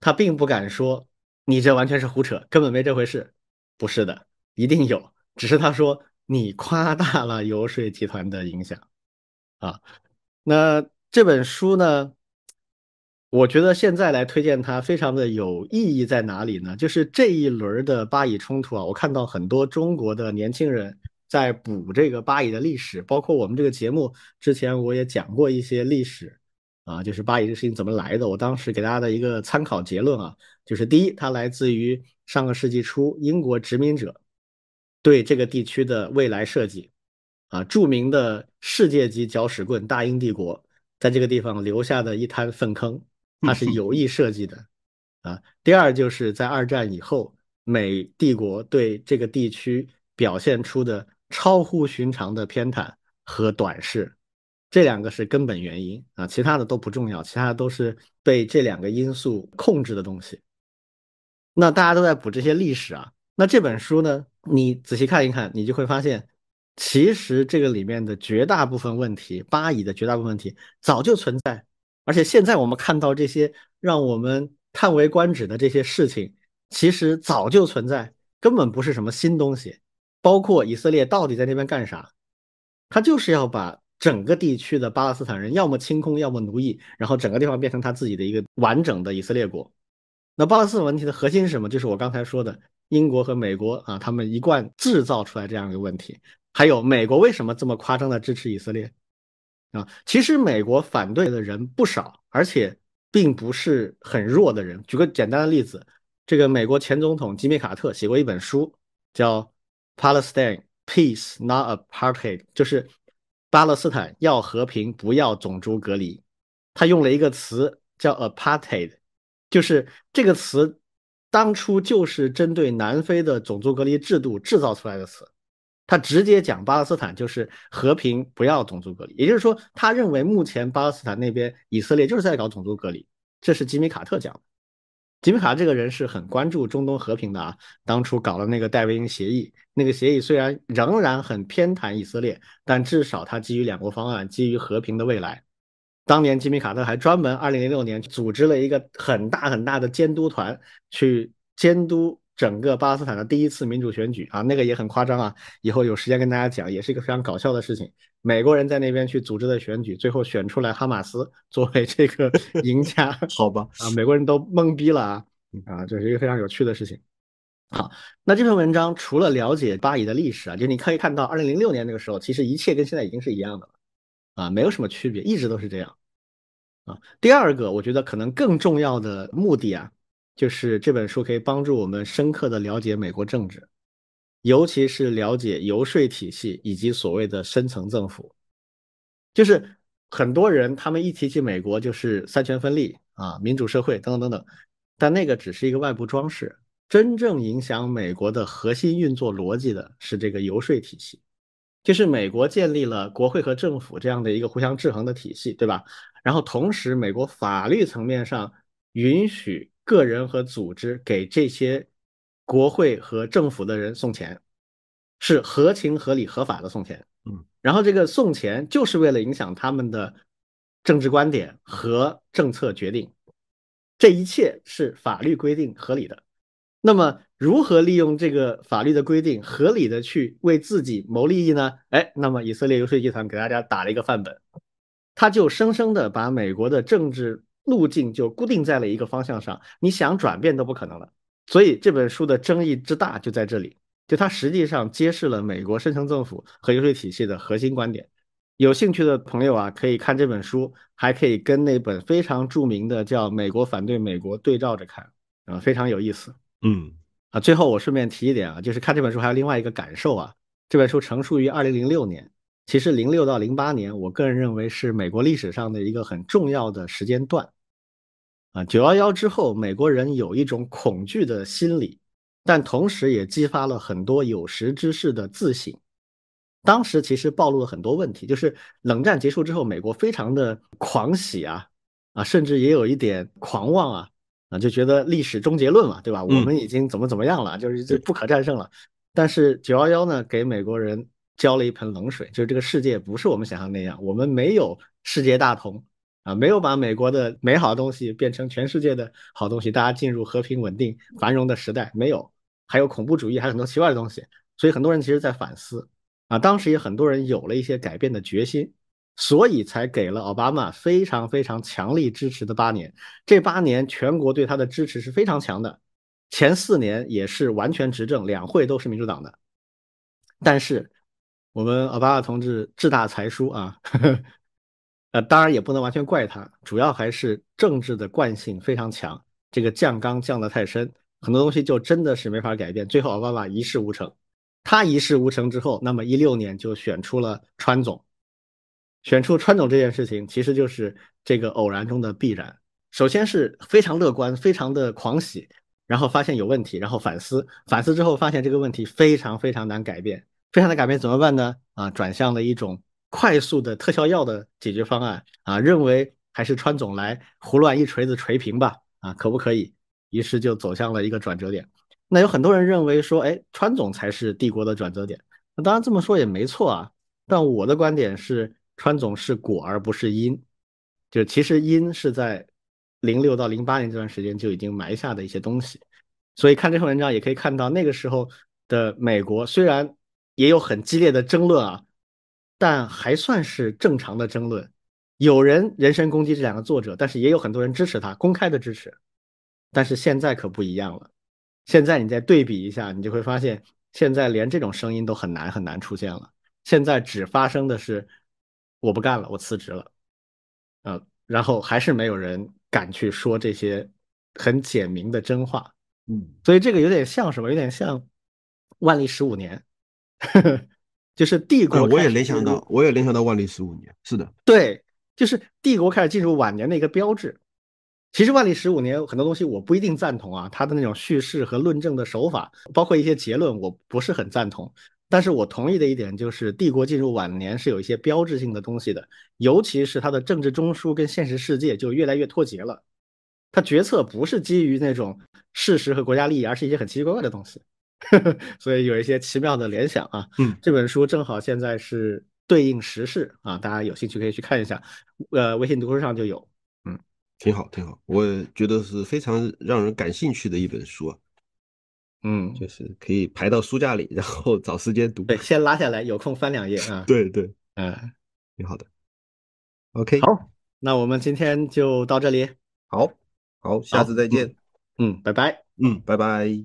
他并不敢说。你这完全是胡扯，根本没这回事，不是的，一定有。只是他说你夸大了游说集团的影响啊。那这本书呢？我觉得现在来推荐它，非常的有意义在哪里呢？就是这一轮的巴以冲突啊，我看到很多中国的年轻人在补这个巴以的历史，包括我们这个节目之前我也讲过一些历史。啊，就是巴以这事情怎么来的？我当时给大家的一个参考结论啊，就是第一，它来自于上个世纪初英国殖民者对这个地区的未来设计啊，著名的世界级搅屎棍大英帝国在这个地方留下的一滩粪坑，它是有意设计的啊。第二，就是在二战以后，美帝国对这个地区表现出的超乎寻常的偏袒和短视。这两个是根本原因啊，其他的都不重要，其他的都是被这两个因素控制的东西。那大家都在补这些历史啊，那这本书呢，你仔细看一看，你就会发现，其实这个里面的绝大部分问题，巴以的绝大部分问题早就存在，而且现在我们看到这些让我们叹为观止的这些事情，其实早就存在，根本不是什么新东西。包括以色列到底在那边干啥，他就是要把。整个地区的巴勒斯坦人要么清空，要么奴役，然后整个地方变成他自己的一个完整的以色列国。那巴勒斯坦问题的核心是什么？就是我刚才说的，英国和美国啊，他们一贯制造出来这样一个问题。还有美国为什么这么夸张的支持以色列？啊，其实美国反对的人不少，而且并不是很弱的人。举个简单的例子，这个美国前总统吉米卡特写过一本书，叫《Palestine Peace Not a Party》，就是。巴勒斯坦要和平，不要种族隔离。他用了一个词叫 apartheid，就是这个词当初就是针对南非的种族隔离制度制造出来的词。他直接讲巴勒斯坦就是和平，不要种族隔离。也就是说，他认为目前巴勒斯坦那边以色列就是在搞种族隔离。这是吉米·卡特讲的。吉米卡这个人是很关注中东和平的啊。当初搞了那个戴维营协议，那个协议虽然仍然很偏袒以色列，但至少它基于两国方案，基于和平的未来。当年吉米卡特还专门二零零六年组织了一个很大很大的监督团去监督整个巴勒斯坦的第一次民主选举啊，那个也很夸张啊。以后有时间跟大家讲，也是一个非常搞笑的事情。美国人在那边去组织的选举，最后选出来哈马斯作为这个 赢家，好吧，啊，美国人都懵逼了啊，啊，这是一个非常有趣的事情。好，那这篇文章除了了解巴以的历史啊，就你可以看到，二零零六年那个时候，其实一切跟现在已经是一样的了，啊，没有什么区别，一直都是这样。啊，第二个，我觉得可能更重要的目的啊，就是这本书可以帮助我们深刻的了解美国政治。尤其是了解游说体系以及所谓的深层政府，就是很多人他们一提起美国就是三权分立啊、民主社会等等等等，但那个只是一个外部装饰，真正影响美国的核心运作逻辑的是这个游说体系，就是美国建立了国会和政府这样的一个互相制衡的体系，对吧？然后同时，美国法律层面上允许个人和组织给这些。国会和政府的人送钱，是合情合理合法的送钱。嗯，然后这个送钱就是为了影响他们的政治观点和政策决定，这一切是法律规定合理的。那么，如何利用这个法律的规定合理的去为自己谋利益呢？哎，那么以色列游说集团给大家打了一个范本，他就生生的把美国的政治路径就固定在了一个方向上，你想转变都不可能了。所以这本书的争议之大就在这里，就它实际上揭示了美国深层政府和游说体系的核心观点。有兴趣的朋友啊，可以看这本书，还可以跟那本非常著名的叫《美国反对美国》对照着看啊，非常有意思。嗯，啊，最后我顺便提一点啊，就是看这本书还有另外一个感受啊，这本书成书于二零零六年，其实零六到零八年，我个人认为是美国历史上的一个很重要的时间段。啊，九幺幺之后，美国人有一种恐惧的心理，但同时也激发了很多有识之士的自省。当时其实暴露了很多问题，就是冷战结束之后，美国非常的狂喜啊，啊，甚至也有一点狂妄啊，啊，就觉得历史终结论嘛，对吧？我们已经怎么怎么样了，就是不可战胜了。但是九幺幺呢，给美国人浇了一盆冷水，就是这个世界不是我们想象那样，我们没有世界大同。啊，没有把美国的美好东西变成全世界的好东西，大家进入和平、稳定、繁荣的时代，没有，还有恐怖主义，还有很多奇怪的东西，所以很多人其实在反思，啊，当时也很多人有了一些改变的决心，所以才给了奥巴马非常非常强力支持的八年，这八年全国对他的支持是非常强的，前四年也是完全执政，两会都是民主党的，但是我们奥巴马同志志大才疏啊。呃，当然也不能完全怪他，主要还是政治的惯性非常强，这个降纲降得太深，很多东西就真的是没法改变，最后奥巴马一事无成。他一事无成之后，那么一六年就选出了川总，选出川总这件事情其实就是这个偶然中的必然。首先是非常乐观，非常的狂喜，然后发现有问题，然后反思，反思之后发现这个问题非常非常难改变，非常的改变怎么办呢？啊，转向了一种。快速的特效药的解决方案啊，认为还是川总来胡乱一锤子锤平吧啊，可不可以？于是就走向了一个转折点。那有很多人认为说，哎，川总才是帝国的转折点。那当然这么说也没错啊，但我的观点是，川总是果而不是因，就其实因是在零六到零八年这段时间就已经埋下的一些东西。所以看这篇文章也可以看到，那个时候的美国虽然也有很激烈的争论啊。但还算是正常的争论，有人人身攻击这两个作者，但是也有很多人支持他，公开的支持。但是现在可不一样了，现在你再对比一下，你就会发现，现在连这种声音都很难很难出现了。现在只发生的是，我不干了，我辞职了，呃，然后还是没有人敢去说这些很简明的真话。嗯，所以这个有点像什么？有点像万历十五年。就是帝国，我也联想到，我也联想到万历十五年，是的，对，就是帝国开始进入晚年的一个标志。其实万历十五年很多东西我不一定赞同啊，他的那种叙事和论证的手法，包括一些结论，我不是很赞同。但是我同意的一点就是，帝国进入晚年是有一些标志性的东西的，尤其是他的政治中枢跟现实世界就越来越脱节了，他决策不是基于那种事实和国家利益，而是一些很奇奇怪怪的东西。所以有一些奇妙的联想啊，嗯，这本书正好现在是对应时事啊，大家有兴趣可以去看一下，呃，微信读书上就有，嗯，
挺好挺好，我觉得是非常让人感兴趣的一本书，
嗯，就是可以排到书架里，然后找时间读，对，先拉下来，有空翻两页啊，对对，嗯，挺好的，OK，好，那我们今天
就到这里，好好，下次再见，嗯，拜拜，嗯，拜拜。